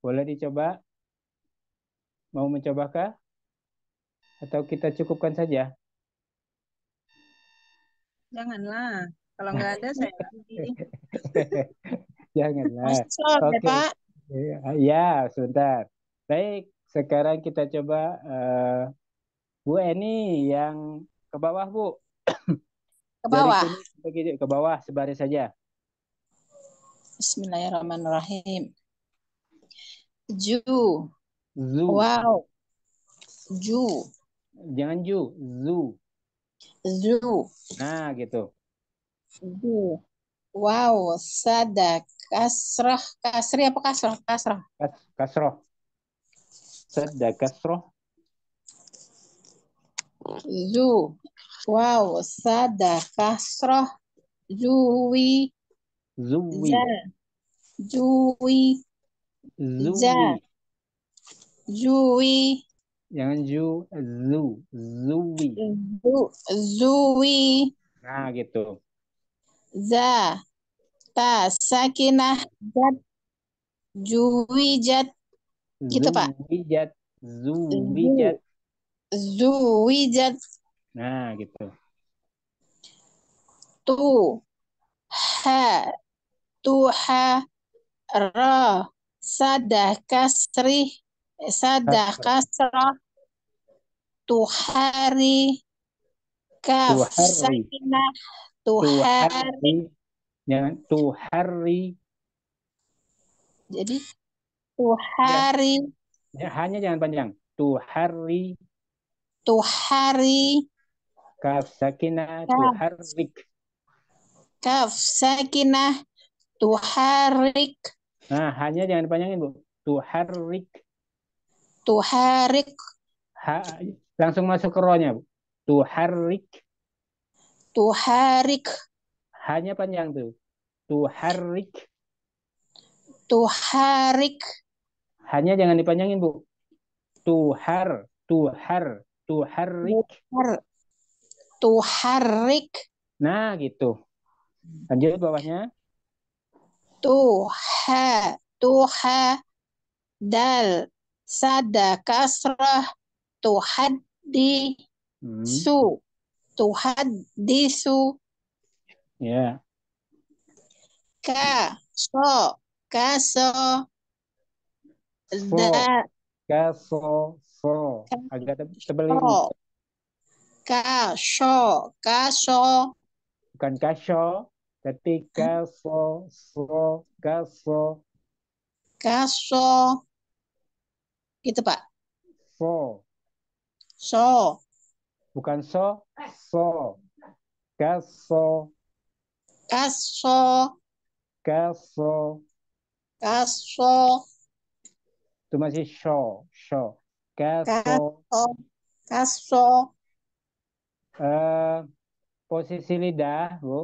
Boleh dicoba? Mau mencobakah? Atau kita cukupkan saja? Janganlah. Kalau nggak ada saya Janganlah. Masuk, okay. ya, Pak. Ya, sebentar. Baik, sekarang kita coba uh, Bu Eni yang ke bawah Bu. Ke bawah. Dari ke bawah sebaris saja. Bismillahirrahmanirrahim. Ju. Zu. Wow. Ju. Jangan ju, zu. Zu. Nah, gitu. Zu. Wow, sadak. Kasrah, kasri apa kasrah? Kasrah. Kas, kasrah. سد كسره زو واو سد كسره زوي زوي زوي زوي زوي jangan ju zu zuwi zu zuwi nah gitu za ta sakinah jat juwijat gitu pak zuwijat zuwijat zuwijat nah gitu tu ha ha ra sadah kasri sadah kasra tuhari kaf sakina tuhari tuhari jadi Tuhari. Ya. ya. Hanya jangan panjang. Tuhari. Tuhari. Kaf sakinah tuharik. Kaf sakinah tuharik. Nah, hanya jangan panjangin, Bu. Tuharik. Tuharik. Ha, langsung masuk ke rohnya, Bu. Tuharik. Tuharik. Hanya panjang tuh. Tuharik. Tuharik. Hanya jangan dipanjangin, Bu. Tuhar, tuhar, tuharik. Tuharik. Nah, gitu. Lanjut bawahnya. Tuha, tuha, dal, sada, kasrah, tuhad di hmm. su, su Ya. Yeah. Ka, so, kaso, So. Kaso, so. Agak tebal ini. Kaso, kaso. Bukan kaso, tapi kaso, so, kaso. Kaso. Gitu, Pak. So. So. Bukan so, so. Kaso. Kaso. Kaso. Kaso itu masih show show kaso kaso uh, posisi lidah bu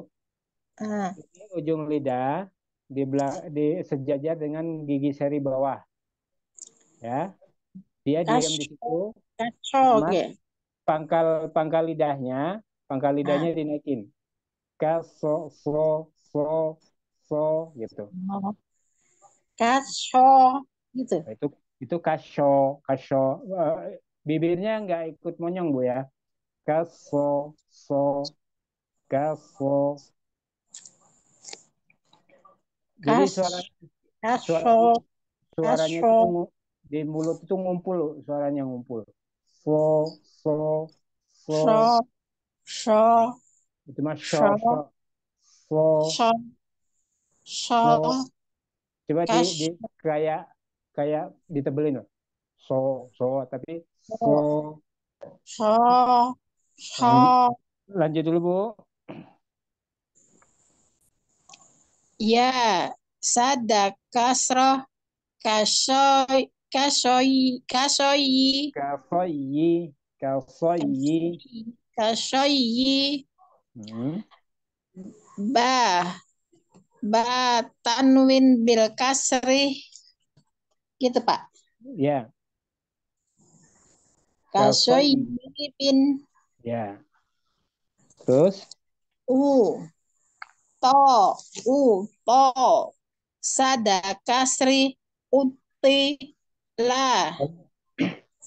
uh. ujung lidah di, belak di sejajar dengan gigi seri bawah ya dia diam di situ mas pangkal pangkal lidahnya pangkal lidahnya uh. dinaikin kaso so so so gitu kaso oh gitu nah, itu itu kaso kaso uh, eh, bibirnya nggak ikut monyong bu ya kaso so kaso jadi suara suara suaranya kaso. itu di mulut itu ngumpul suaranya ngumpul so so so so itu mas so so so, so. coba di, di kayak kayak ditebelin loh. So, so, tapi so. So, so. Nah, lanjut dulu, Bu. Ya, sada kasro kasoy kasoy kasoy kasoy kasoy kasoy hmm. ba ba tanwin bil kasri Gitu, Pak. Ya. pin. Ya. Terus? U. To. U. To. kasri Uti. La.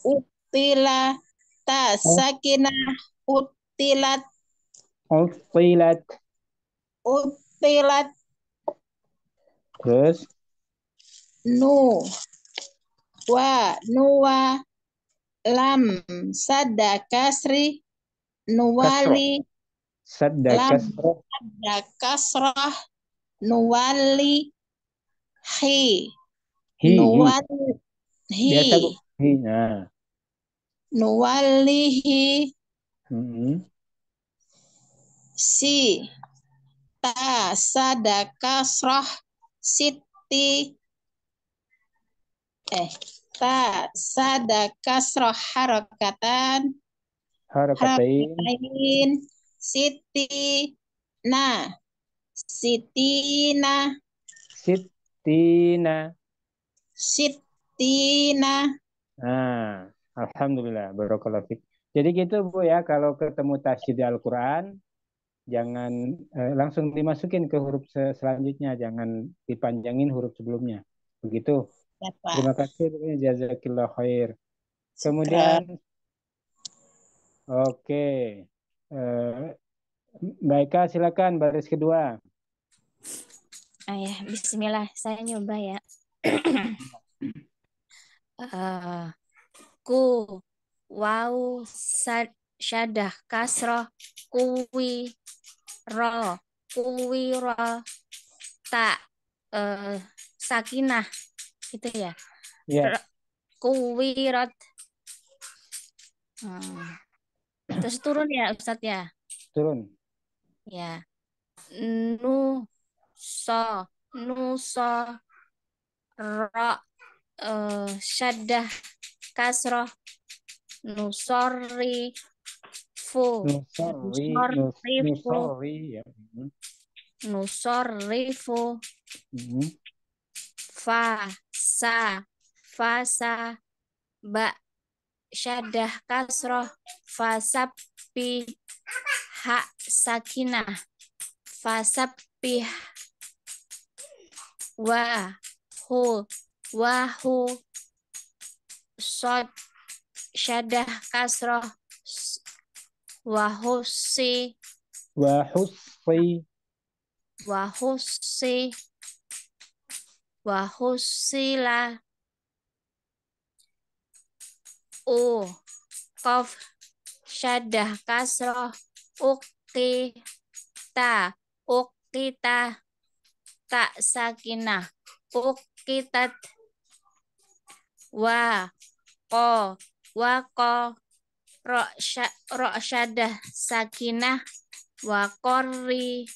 Utila. Ta. Sakinah. Utilat. Uti Utilat. Terus? Nu wa nuwa lam sadda kasri nuwali sadda lam sadda kasrah nuwali hi hi nuwali hi nuwali hi mm-hmm. si ta sadaka sroh siti eh kata sada kasroh harokatan harokatain, na siti na sitina sitina sitina nah alhamdulillah barokallahu fiik jadi gitu Bu ya kalau ketemu tasydid Al-Qur'an jangan eh, langsung dimasukin ke huruf selanjutnya jangan dipanjangin huruf sebelumnya begitu Ya, Terima kasih jazakillah khair. Kemudian oke. Okay. Uh, eh, Mbak Eka silakan baris kedua. Ayah, ya, bismillah. Saya nyoba ya. uh, ku wau sad, syadah kasroh kuwi ro kuwi ro tak uh, sakinah itu ya yes. Iya. kuwirat hmm. terus turun ya Ustadz ya turun ya nu so nu so ro uh, eh, syaddah kasroh nusori fu nusori nusori nusori, ya. nusori, nusori, nusori, mhm fa sa fasa ba syadah kasroh pi ha sakinah pi wa hu wa hu sod syadah kasroh wahusi wahusi wahusi wahusila u kof syadah kasroh uki ta ta tak sakinah ukitat wa ko wa ko syadah sakinah wa korri eh.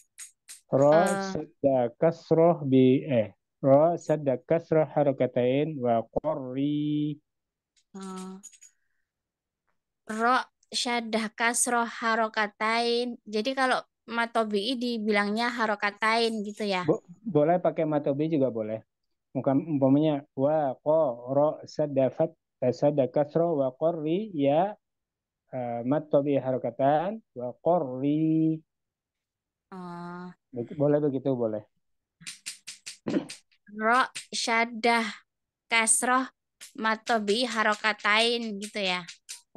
syadah kasroh bi eh Ra sadda kasra harakatain wa qorri oh. Ra sadda kasra harokatain. Jadi kalau matobi dibilangnya harokatain gitu ya. Bo boleh pakai matobi juga boleh. Bukan umpamanya wa qoro sadafat sadda kasra wa qorri ya uh, matobi harokatan wa qorri. uh. Oh. Boleh begitu boleh ro syadah kasroh matobi harokatain gitu ya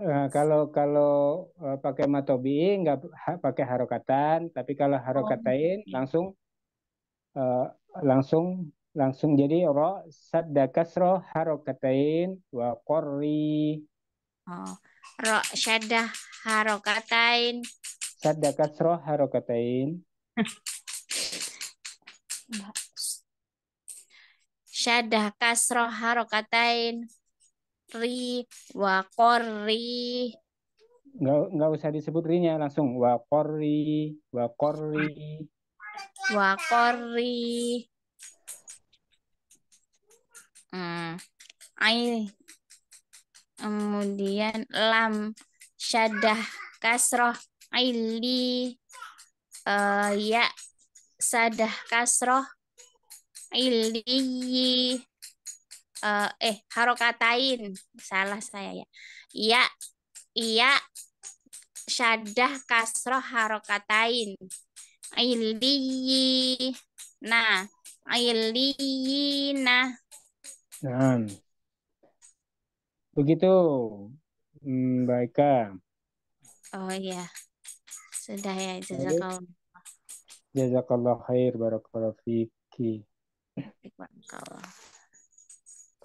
nah, kalau kalau eh, pakai matobi nggak pakai harokatan tapi kalau harokatain oh. langsung uh, langsung langsung jadi ro sadda kasroh harokatain wa kori oh ro harokatain sadda kasroh harokatain syadah kasroh harokatain ri wa korri nggak nggak usah disebut rinya langsung wa korri wa korri wa korri hmm. Ain. kemudian lam syadah kasroh aili uh, ya sadah kasroh Ili uh, eh, eh harokatain salah saya ya iya iya syadah kasroh harokatain Ili nah Ili nah begitu hmm, baiklah oh iya sudah ya jazakallah jazakallah khair barakallah fiki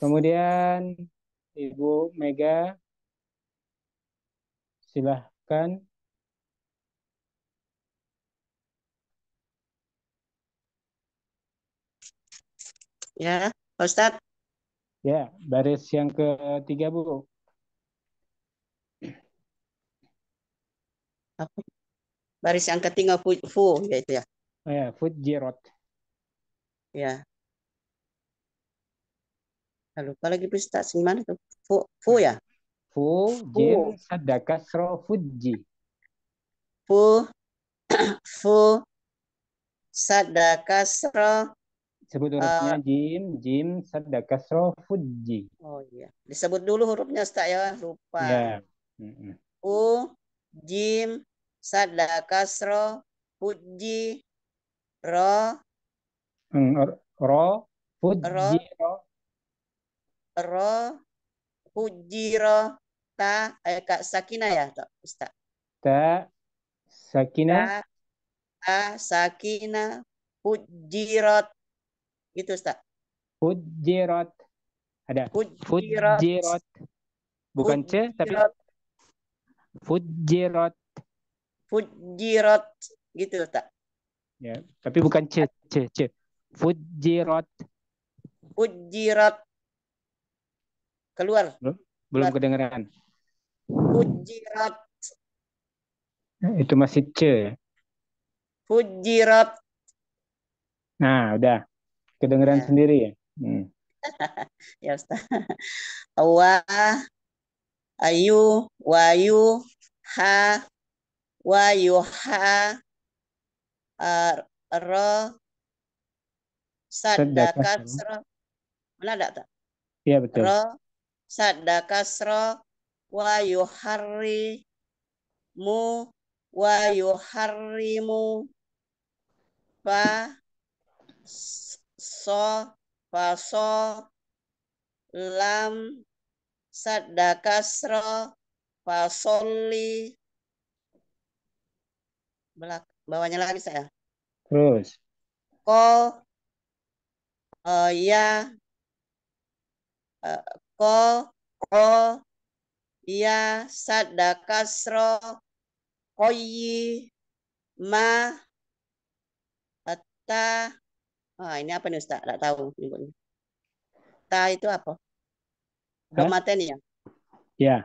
Kemudian Ibu Mega, silahkan. Ya, Ustadz. Ya, baris yang ketiga, Bu. Baris yang ketiga, Fu, ya yaitu ya. Oh ya, Fujirot. Ya, lupa lagi pesta gimana tuh fu, fu ya fu jim sadaka sro fuji fu fu sadaka sro sebut hurufnya uh, jim jim sadaka sro fuji oh iya disebut dulu hurufnya Ustaz ya lupa ya yeah. fu jim sadaka sro fuji ro mm, ro fuji ro ro hujiro ta eh, kak sakina ya Ustaz ta sakina ta, ta sakina hujirot gitu Ustaz hujirot ada hujirot, hujirot. bukan c tapi hujirot hujirot gitu tak? ya tapi bukan c c c hujirot hujirot Keluar. Belum, belum kedengaran kedengeran. Eh, itu masih C ya? Fujirat. Nah, udah. Kedengeran ya. sendiri ya? Hmm. ya Ustaz. Wa ayu wayu ha wayu ha ro sadakat ya? sro. Mana ada tak? Iya betul. Ro sadda kasro wa yuharri mu wa yuharrimu fa so fa so lam sadda kasro fa soli belak bawahnya lagi saya terus ko uh, eh, ya uh, ko ko ya sada kasro koyi ma ta ah ini apa nih Ustaz? Tidak tahu nyebutnya. Ta itu apa? domaten ya? Ya.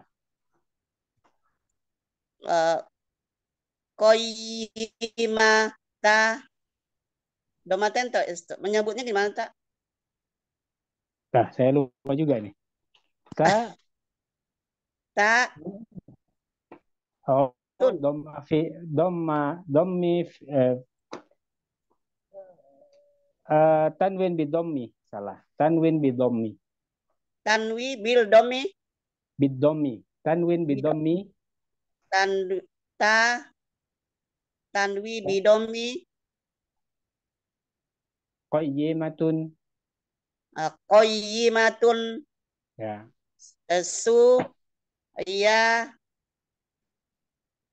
Eh, koyi ma ta domaten to menyebutnya gimana tak? Nah, saya lupa juga nih. Ta. Ta. أو ضم في ضم ضمي uh, tanwin bidomi salah tanwin bidomi tanwi bildomi bidomi tanwin bidomi tan ta tanwi bidomi koyimatun uh, ah, koyimatun ya su ya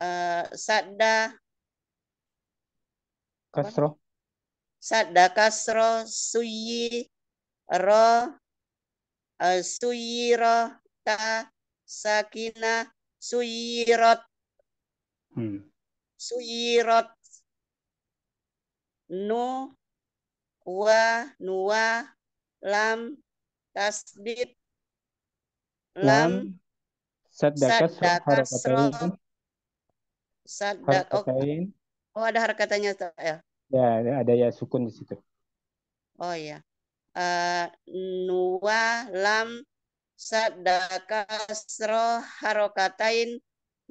uh, eh, sadda kasro sadda kasro suyi ro uh, ta sakina suyirot hmm. suyirot nu wa nuwa lam tasdid lam sadda kasra harakatain sadda oh ada harakatanya ya ya ada ya sukun di situ oh iya uh, eh, nuwa lam sadakasro harokatain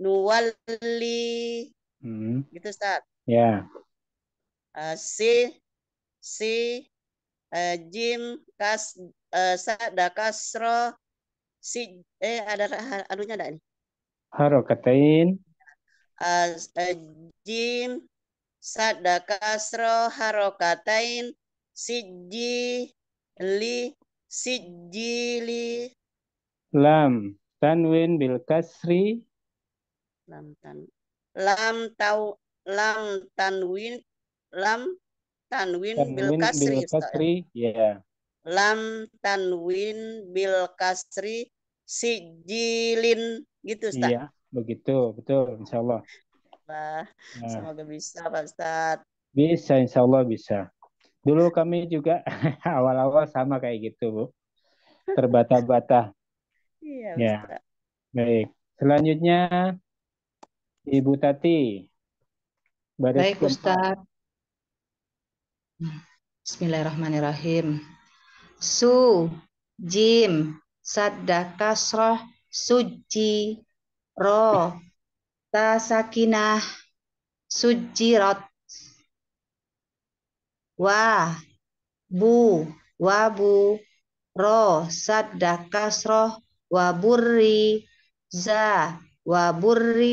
harakatain hmm. gitu Ustaz ya yeah. uh, si si uh, jim kas uh, eh, sadda si eh ada adunya ada nih harokatain as eh, jim sadakasro harokatain siji li li lam tanwin bil kasri lam tan lam tau lam tanwin lam tanwin, bil kasri, kasri ya lam tanwin bil kasri sijilin gitu Ustaz. Iya, begitu, betul insyaallah. nah. semoga bisa Pak Ustaz. Bisa insyaallah bisa. Dulu kami juga awal-awal sama kayak gitu, Bu. Terbata-bata. Iya, ya. Baik. Selanjutnya Ibu Tati. Baris Baik, Ustaz. Bismillahirrahmanirrahim su jim sadda kasroh suji ro tasakinah suji rot wa bu wabu ro sadda kasroh waburri za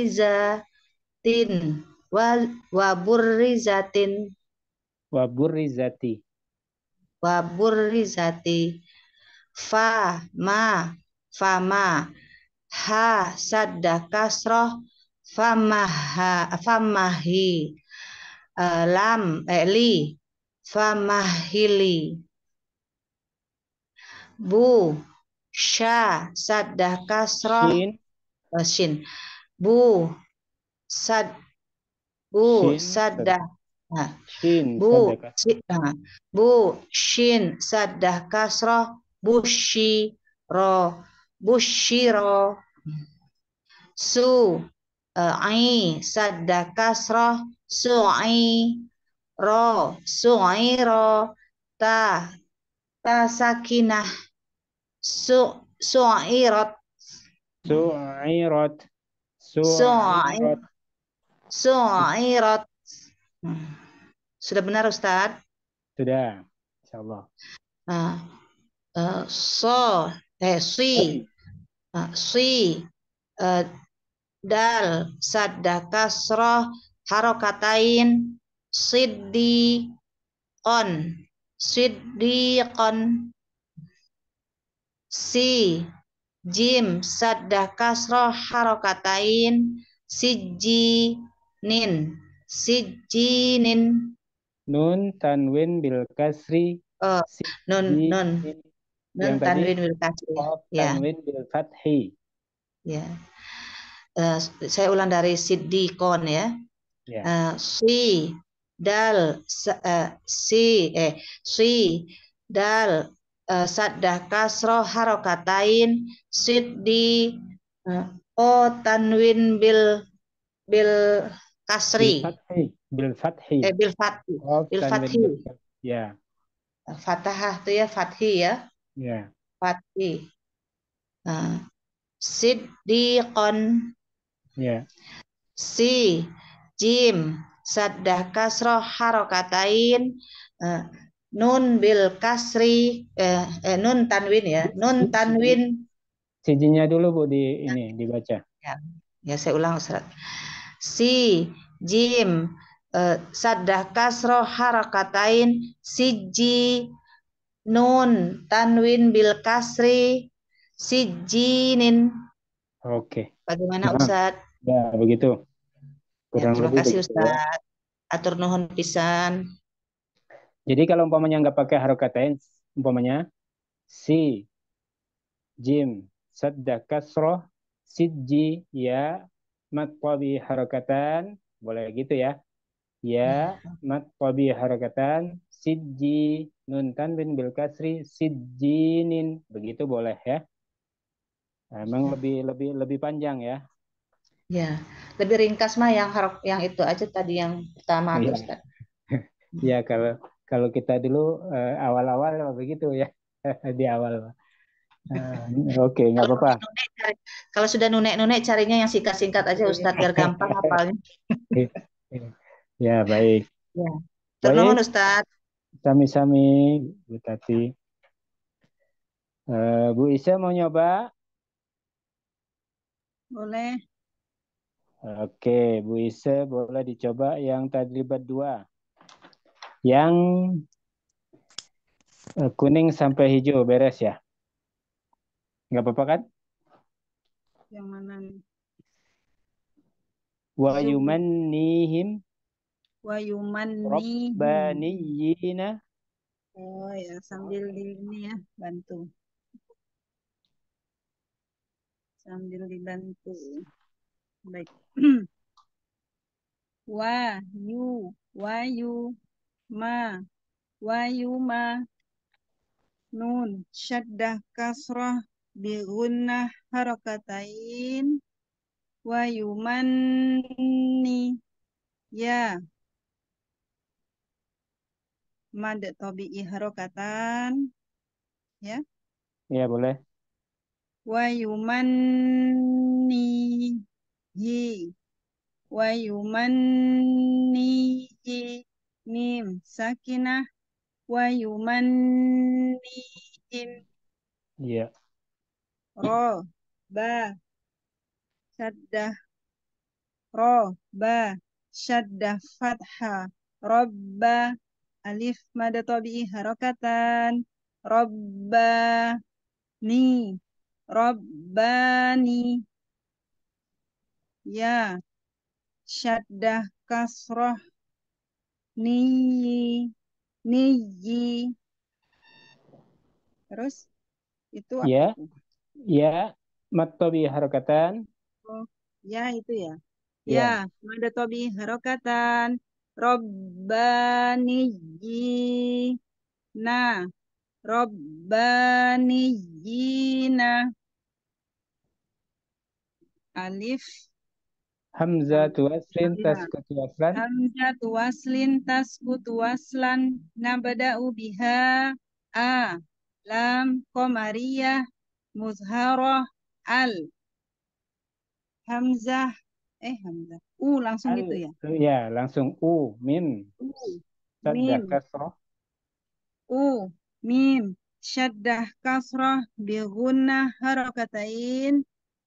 za tin zatin waburrizatin zati wa burrizati fa ma fa ma ha sadda kasroh famaha famahi uh, lam eh, li famahili bu sha sadda kasroh shin. Uh, bu sad bu sadda Nah, shin, bu, si, nah, bu, shin, sadah kasroh, bushi, ro, bushiro, su, eh, ai, sadah kasroh, ai ro, Su ro ta, ta sakinah, su, su su su ai ai ro, su ai ro, sudah benar Ustadz? Sudah, insya Allah. Uh, ah, uh, eh, so, eh, si, uh, si, uh, dal, sadda, kasroh, harokatain, siddi, on, on si, jim, sadda, kasroh, harokatain, sijinin, sijinin, nun tanwin bil kasri oh, si, nun nun nun tanwin bil kasri ya tanwin bil fathi ya uh, saya ulang dari sidikon ya ya uh, si dal uh, si eh si dal uh, saddah kasroh harokatain sid uh, o oh, tanwin bil bil kasri. Bil fathi. Eh, bil fathi. Oh, bil fathi. Ya. fathah itu ya fathi ya. Ya. Fathi. Nah. Siddiqon. Ya. Si. Jim. Saddah kasroh harokatain. Ah, nun bil kasri. Eh, eh, nun tanwin ya. Nun tanwin. Sijinya dulu Bu di ini ya. dibaca. Ya, ya saya ulang surat si jim eh, kasro kasroh harakatain siji nun tanwin bil kasri sijinin oke bagaimana nah, ya begitu ya, Kurang ya, terima kasih ya. atur nuhun pisan jadi kalau umpamanya nggak pakai harokatain umpamanya si jim sadda kasroh siji ya mat tabi harakatan boleh gitu ya ya hmm. mat tabi harakatan Sidji nun tanwin bil kasri begitu boleh ya emang ya. lebih lebih lebih panjang ya ya lebih ringkas mah yang harok yang itu aja tadi yang pertama ya. ya kalau kalau kita dulu eh, awal-awal begitu ya di awal Ah, oke, okay, nggak apa-apa. Kalau sudah nunek-nunek carinya yang singkat-singkat aja iya. Ustadz biar gampang hafalnya. Iya, iya. ya, baik. Ya. Terima Ustadz. Sami-sami, Bu Tati. Uh, Bu Isa mau nyoba? Boleh. Oke, okay, Bu Isa boleh dicoba yang tadribat dua. Yang eh, kuning sampai hijau beres ya? Nggak apa-apa kan? Yang mana nih? Wa yumannihim wa yumannihim Oh ya, sambil di ini ya, bantu. Sambil dibantu. Baik. wa yu wa yu ma wa yu ma nun syaddah kasrah bi harokatain harakatain wa yumanni ya mad tabi'i harokatan ya iya boleh wa yumanni hi wa yumanni hi mim sakinah wa yumanni him ya ro ba syaddah ro ba syaddah fathah robba alif mada tabi'i harokatan robba ni robbani ya syaddah kasroh ni niyi terus itu apa yeah. Ya, matobi harokatan. Oh, ya itu ya. Ya, ya matobi harokatan. Robbanijina. Robbanijina. Alif. Hamzah tuaslin taskutu kutuaslan. Hamzah tuaslin taskutu kutuaslan. Nabada ubiha, A. Lam komariyah muzharah al hamzah eh hamzah u langsung al, gitu ya ya langsung u min. u shaddah kasrah u min shaddah kasrah bi harokatain harakatain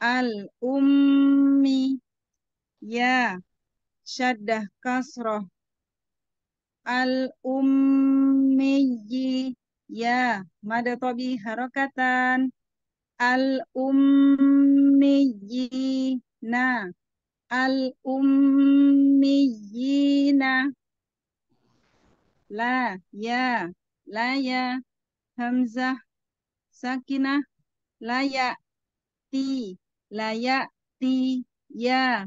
al ummi ya shaddah kasrah al ummi ya madatobi harokatan al-ummiyina al-ummiyina la ya la ya hamzah sakinah ya ti ya ti ya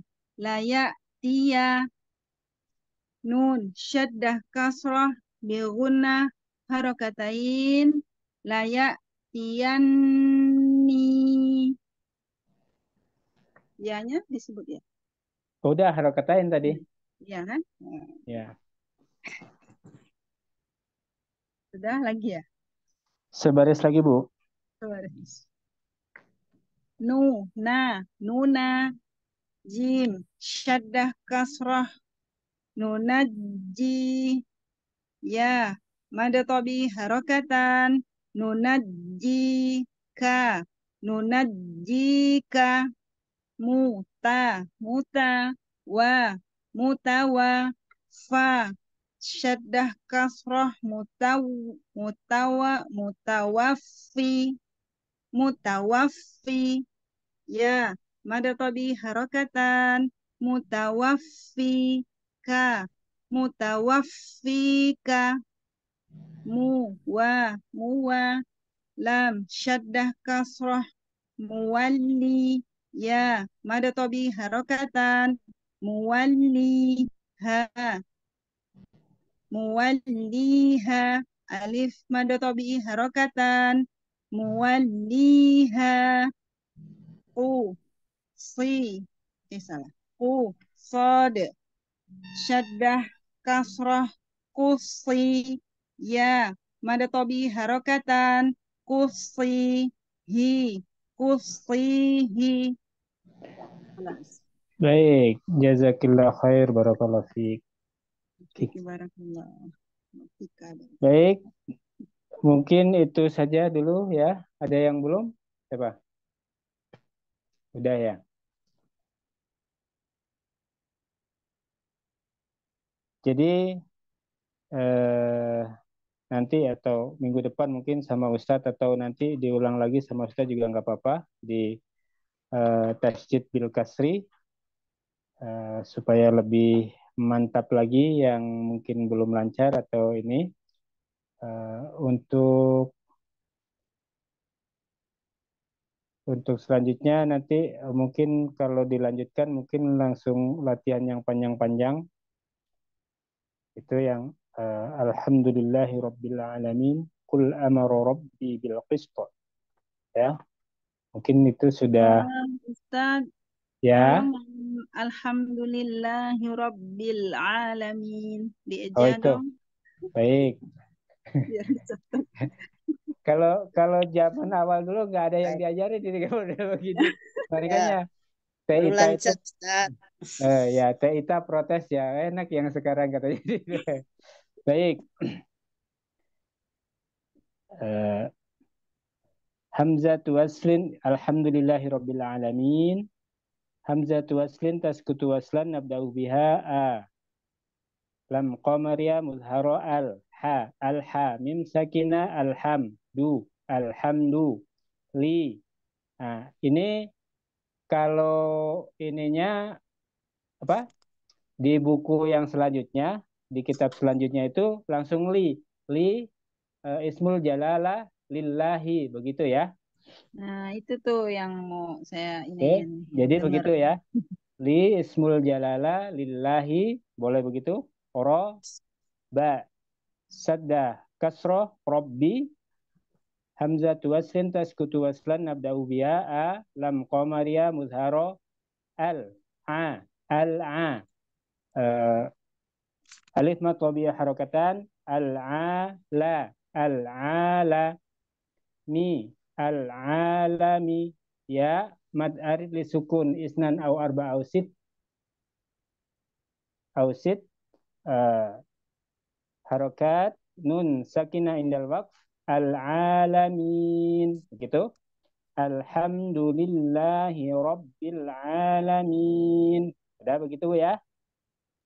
ti ya nun syaddah kasrah bi gunnah harakatain ya tiyan Ya-nya disebut ya. Udah harokatain tadi. Iya kan? Iya. Sudah lagi ya? Sebaris lagi, Bu. Sebaris. Nu, na, nuna, jim, syaddah kasrah, ji ya, madatobi harokatan, nuna, ji, ka, ji ka, muta muta wa mutawa fa syaddah kasrah mutaw mutawa mutawaffi mutawaffi ya mada tabi harakatan mutawaffi ka mutawaffika mu wa muwa lam syaddah kasrah muwalli ya madatobi harokatan muwalliha muwalliha alif madatobi harokatan muwalliha u si eh salah u sod syaddah kasrah kusi ya madatobi harokatan kusi hi kusihi Baik, jazakillah khair, barakallah fiik. Baik, mungkin itu saja dulu ya. Ada yang belum? Siapa? Udah ya. Jadi eh, nanti atau minggu depan mungkin sama Ustadz atau nanti diulang lagi sama Ustadz juga nggak apa-apa di uh, eh, tasjid bil kasri uh, supaya lebih mantap lagi yang mungkin belum lancar atau ini uh, untuk untuk selanjutnya nanti mungkin kalau dilanjutkan mungkin langsung latihan yang panjang-panjang itu yang uh, alhamdulillahi rabbil alamin qul amara rabbi bil qist ya Mungkin itu sudah Ustaz. Ya. Alhamdulillahirabbil alamin. oh, itu. Baik. kalau kalau zaman awal dulu nggak ada yang diajarin jadi kalau udah begini. tarikannya ya. Teita itu, eh, ya Teita protes ya enak yang sekarang katanya. Baik. Eh, Hamzatu waslin alhamdulillahi rabbil alamin. Hamzatu waslin taskutu waslan nabda'u biha a. Lam qamariya muzhara al ha al ha mim sakina alhamdu alhamdu li. Nah, ini kalau ininya apa? Di buku yang selanjutnya, di kitab selanjutnya itu langsung li li uh, ismul jalalah lillahi begitu ya. Nah, itu tuh yang mau saya ini. Okay. Jadi dengar. begitu ya. Li ismul jalala lillahi boleh begitu? Ro ba sadda kasroh robbi hamzah waslin taskutu waslan nabda'u biya a lam qamariya muzharo al a al a uh, alif ma harokatan al a la al a la mi al alami ya mad arid li sukun isnan au arba au sit au sit uh, harokat nun sakina indal waqf al alamin begitu Alhamdulillahi Rabbil Alamin. Udah begitu ya?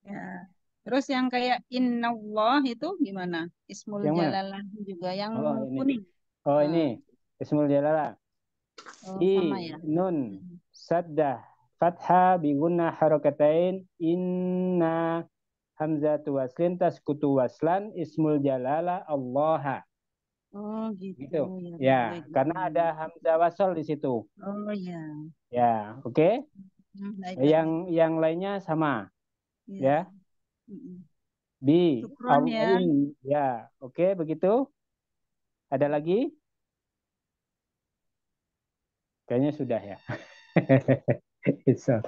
Ya. Terus yang kayak Inna Allah itu gimana? Ismul yang Jalalah juga yang oh, kuning. Ini. Oh ini Ismul Jalala. Oh, I ya. nun sadda fathah bi harokatain inna hamzatu waslin taskutu waslan ismul jalala Allah. Oh gitu. gitu. Ya, ya gitu. karena ada hmm. hamzah wasol di situ. Oh ya. Ya, oke. Okay? Hmm, nah, yang yang lainnya sama. Ya. ya. Mm -mm. B. ya, ya oke okay, begitu. Ada lagi? Kayaknya sudah ya. so.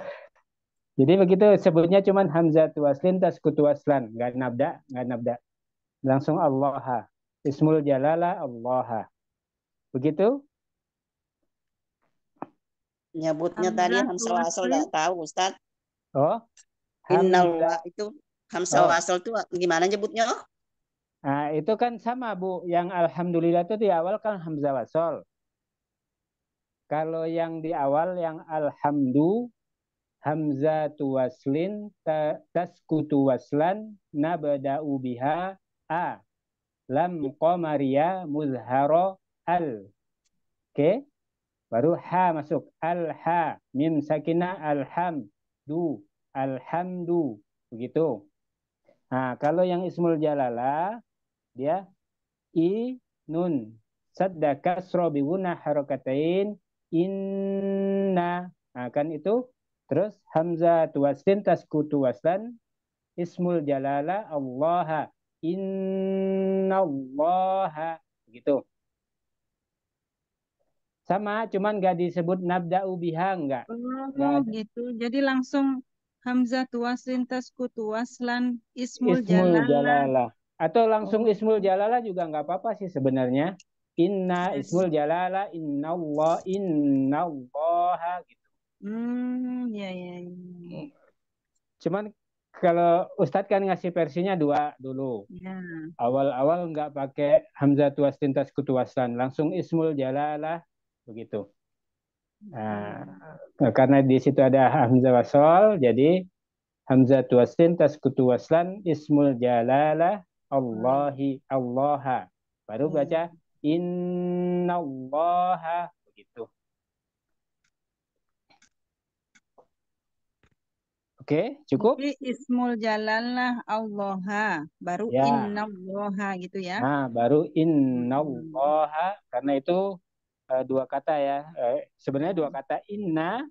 Jadi begitu sebutnya cuman Hamzah tuaslin tas aslan. Nggak nabda, nggak nabda. Langsung Allah. Ismul jalala Allah. Begitu? Nyebutnya Hamzah tadi Hamzah wasol nggak tahu Ustaz. Oh? Hamzah. Inna Allah itu Hamzah oh. itu gimana nyebutnya? Nah, itu kan sama Bu, yang alhamdulillah itu di awal kan hamzah wasol. Kalau yang di awal yang alhamdu hamzah tuwaslin ta, taskutu waslan nabda'u biha a lam qamariya muzharo al. Oke. Okay? Baru ha masuk al ha mim sakina alhamdu alhamdu begitu. Nah, kalau yang ismul jalalah dia ya. i nun sadda kasra bi guna harakatain inna nah, kan itu terus hamzah tuwasin taskutu waslan ismul jalala Allah allaha gitu sama cuman gak disebut nabda ubiha enggak oh gak gitu jadi langsung hamzah tuwasin taskutu waslan ismul, ismul jalala, jalala. Atau langsung oh. Ismul Jalala juga nggak apa-apa sih sebenarnya. Inna Ismul Jalala Inna Allah Inna Allah gitu. Hmm, ya, ya, ya. Cuman kalau Ustadz kan ngasih versinya dua dulu. Ya. Awal-awal nggak pakai Hamzah tuas tintas kutuasan, langsung Ismul Jalalah begitu. Nah, hmm. karena di situ ada Hamzah wasol, jadi Hamzah tuas tintas kutuasan Ismul Jalalah Allahi Allaha. Baru hmm. baca Allaha begitu. Oke, okay, cukup. Jadi ismul jalalah Allaha, baru ya. Allaha gitu ya. Nah, baru Inna hmm. karena itu uh, dua kata ya. Eh, sebenarnya dua hmm. kata inna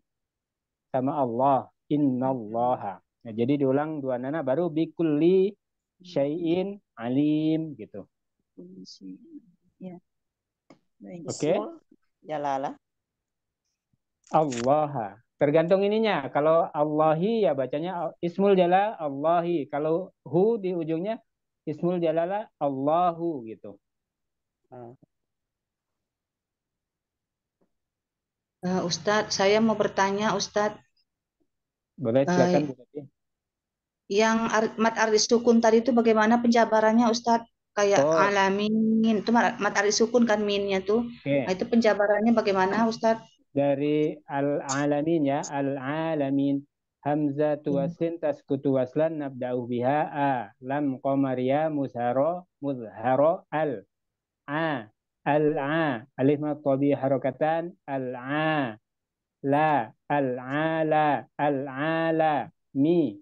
sama Allah, Allaha. Nah, jadi diulang dua nana baru bikulli syai'in alim gitu. Iya. Oke. Okay. lala. Allah. Tergantung ininya. Kalau Allahi ya bacanya Ismul Jalal Allahi. Kalau hu di ujungnya Ismul Jalala Allahu gitu. Uh, Ustadz, saya mau bertanya Ustadz. Boleh silakan. Uh, yang ar mat aris sukun tadi itu bagaimana penjabarannya Ustadz? Kayak oh. alamin itu mat, mat sukun kan minnya tuh. Okay. Nah, itu penjabarannya bagaimana Ustadz? Dari al alamin ya, al alamin. Hamzah tuasin hmm. taskutu waslan nabda'u biha a lam qamariya musharo muzharo al a al a alif kodi harokatan al a la al a la al a la mi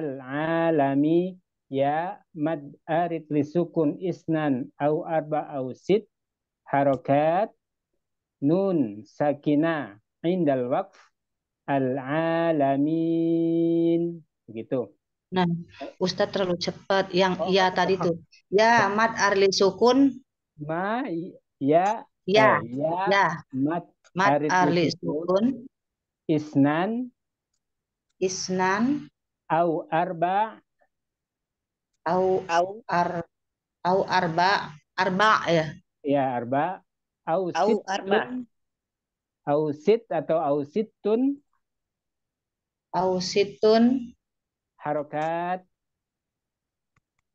al-alami ya mad arid lisukun isnan au arba au sit harokat nun sakina indal waqf al-alamin begitu nah ustaz terlalu cepat yang oh, ya tadi tuh ya mad arli sukun ma ya ya eh, ya, ya. mad mad arli sukun isnan isnan au arba au au ar au arba arba ya ya arba au au arba au sit atau au situn au situn harokat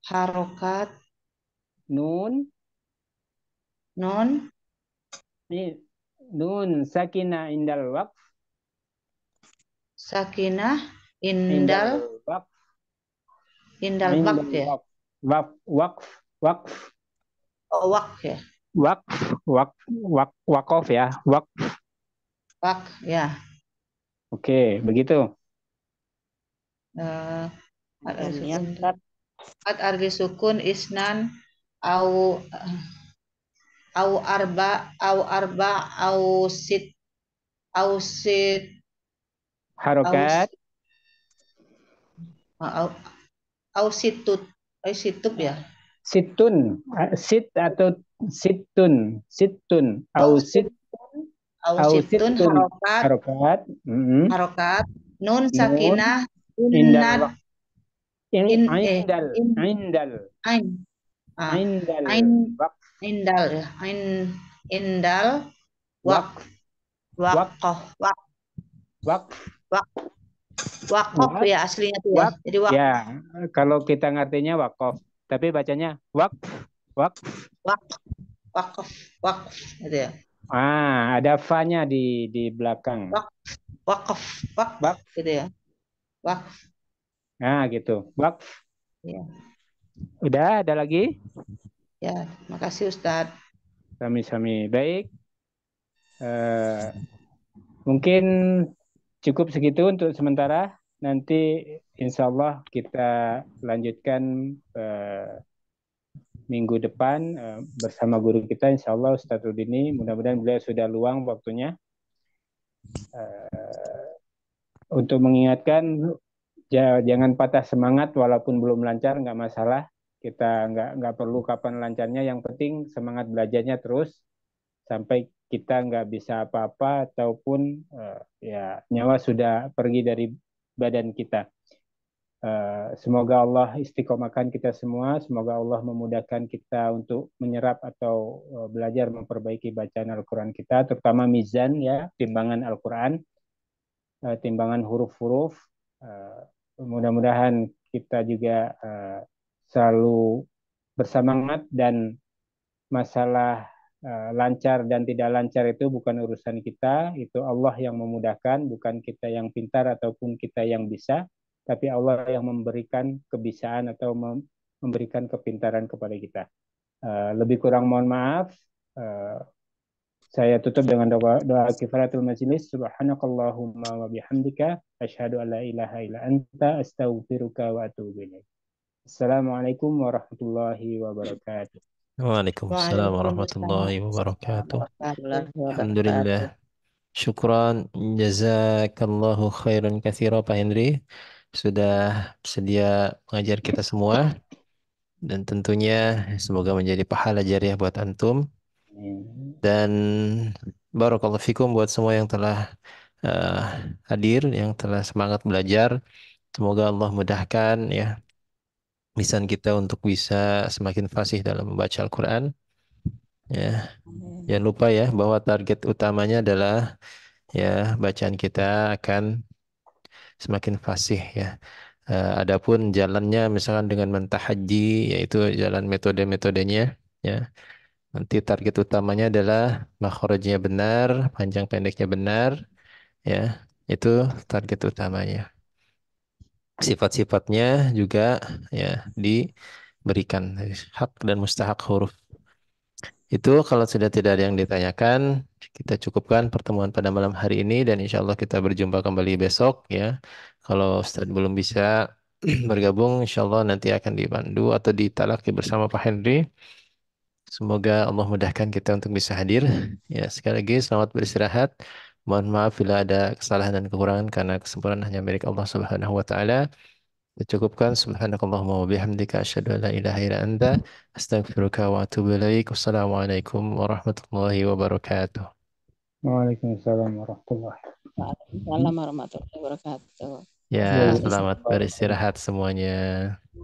harokat nun nun ini nun sakina indal waqf sakinah Indal Indal Wakf ya. Wak, Wakf Wakf. Oh, wakf ya. Wak, Wak, Wak, Wakof oh, ya? ya. Wak. Wak, ya. Oke, begitu. Uh, eh, At sukun isnan au au arba au arba au sit au sit harokat Ah, Ausitut, Ausitub ya. Situn, eh, sit atau situn, situn, ausit, ausitun harokat, harokat, mm-hmm. harokat, nun sakinah, eh, indal, in, indal, ah, indal, indal, ya, indal, indal, wak, wak, wak, wak, wak, wak, Wakof ya aslinya tuh ya. Jadi Wak. Ya, kalau kita ngartinya wakof, tapi bacanya Wak, Wak, Wak, wakof, Wak. gitu ya. Ah, ada fanya di di belakang. Wak, Wakof, Wak, Wak. gitu ya. Wak. Nah, gitu. Wak. Ya. Udah, ada lagi? Ya, makasih Ustadz. Sami-sami. Baik. Uh, mungkin cukup segitu untuk sementara. Nanti insya Allah kita lanjutkan uh, minggu depan uh, bersama guru kita insya Allah Ustaz Rudini. Mudah-mudahan beliau sudah luang waktunya. Uh, untuk mengingatkan jangan patah semangat walaupun belum lancar nggak masalah kita nggak nggak perlu kapan lancarnya yang penting semangat belajarnya terus sampai kita nggak bisa apa-apa ataupun uh, ya nyawa sudah pergi dari badan kita. Uh, semoga Allah istiqomahkan kita semua, semoga Allah memudahkan kita untuk menyerap atau uh, belajar memperbaiki bacaan Al-Quran kita, terutama mizan ya, timbangan Al-Quran, uh, timbangan huruf-huruf. Uh, mudah-mudahan kita juga uh, selalu bersemangat dan masalah Eh, lancar dan tidak lancar itu bukan urusan kita, itu Allah yang memudahkan, bukan kita yang pintar ataupun kita yang bisa, tapi Allah yang memberikan kebisaan atau memberikan kepintaran kepada kita. Eh, lebih kurang mohon maaf. Eh, saya tutup dengan doa, doa kifaratul majlis Subhanakallahumma wa Ashadu an ilaha ila anta astaghfiruka wa atubu Assalamualaikum warahmatullahi wabarakatuh. Waalaikumsalam warahmatullahi wabarakatuh. Alhamdulillah. Syukran jazakallahu khairan katsira Pak Hendri sudah sedia mengajar kita semua dan tentunya semoga menjadi pahala jariah buat antum dan barakallahu fikum buat semua yang telah uh, hadir yang telah semangat belajar semoga Allah mudahkan ya lisan kita untuk bisa semakin fasih dalam membaca Al-Quran. Ya, jangan lupa ya bahwa target utamanya adalah ya bacaan kita akan semakin fasih ya. Eh, adapun jalannya misalkan dengan mentahaji yaitu jalan metode-metodenya ya. Nanti target utamanya adalah makhorajnya benar, panjang pendeknya benar ya. Itu target utamanya sifat-sifatnya juga ya diberikan hak dan mustahak huruf. Itu kalau sudah tidak ada yang ditanyakan, kita cukupkan pertemuan pada malam hari ini dan insya Allah kita berjumpa kembali besok ya. Kalau Ustaz belum bisa bergabung, insya Allah nanti akan dipandu atau ditalaki bersama Pak Henry. Semoga Allah mudahkan kita untuk bisa hadir. Ya, sekali lagi selamat beristirahat. Mohon maaf bila ada kesalahan dan kekurangan karena kesempurnaan hanya milik Allah Subhanahu wa taala. Cukupkan subhanakallahumma wa bihamdika asyhadu an la ilaha illa anta astaghfiruka wa atubu ilaik. Wassalamualaikum warahmatullahi wabarakatuh. Waalaikumsalam warahmatullahi wabarakatuh. Waalaikumsalam warahmatullahi wabarakatuh. Ya, ya selamat beristirahat semuanya.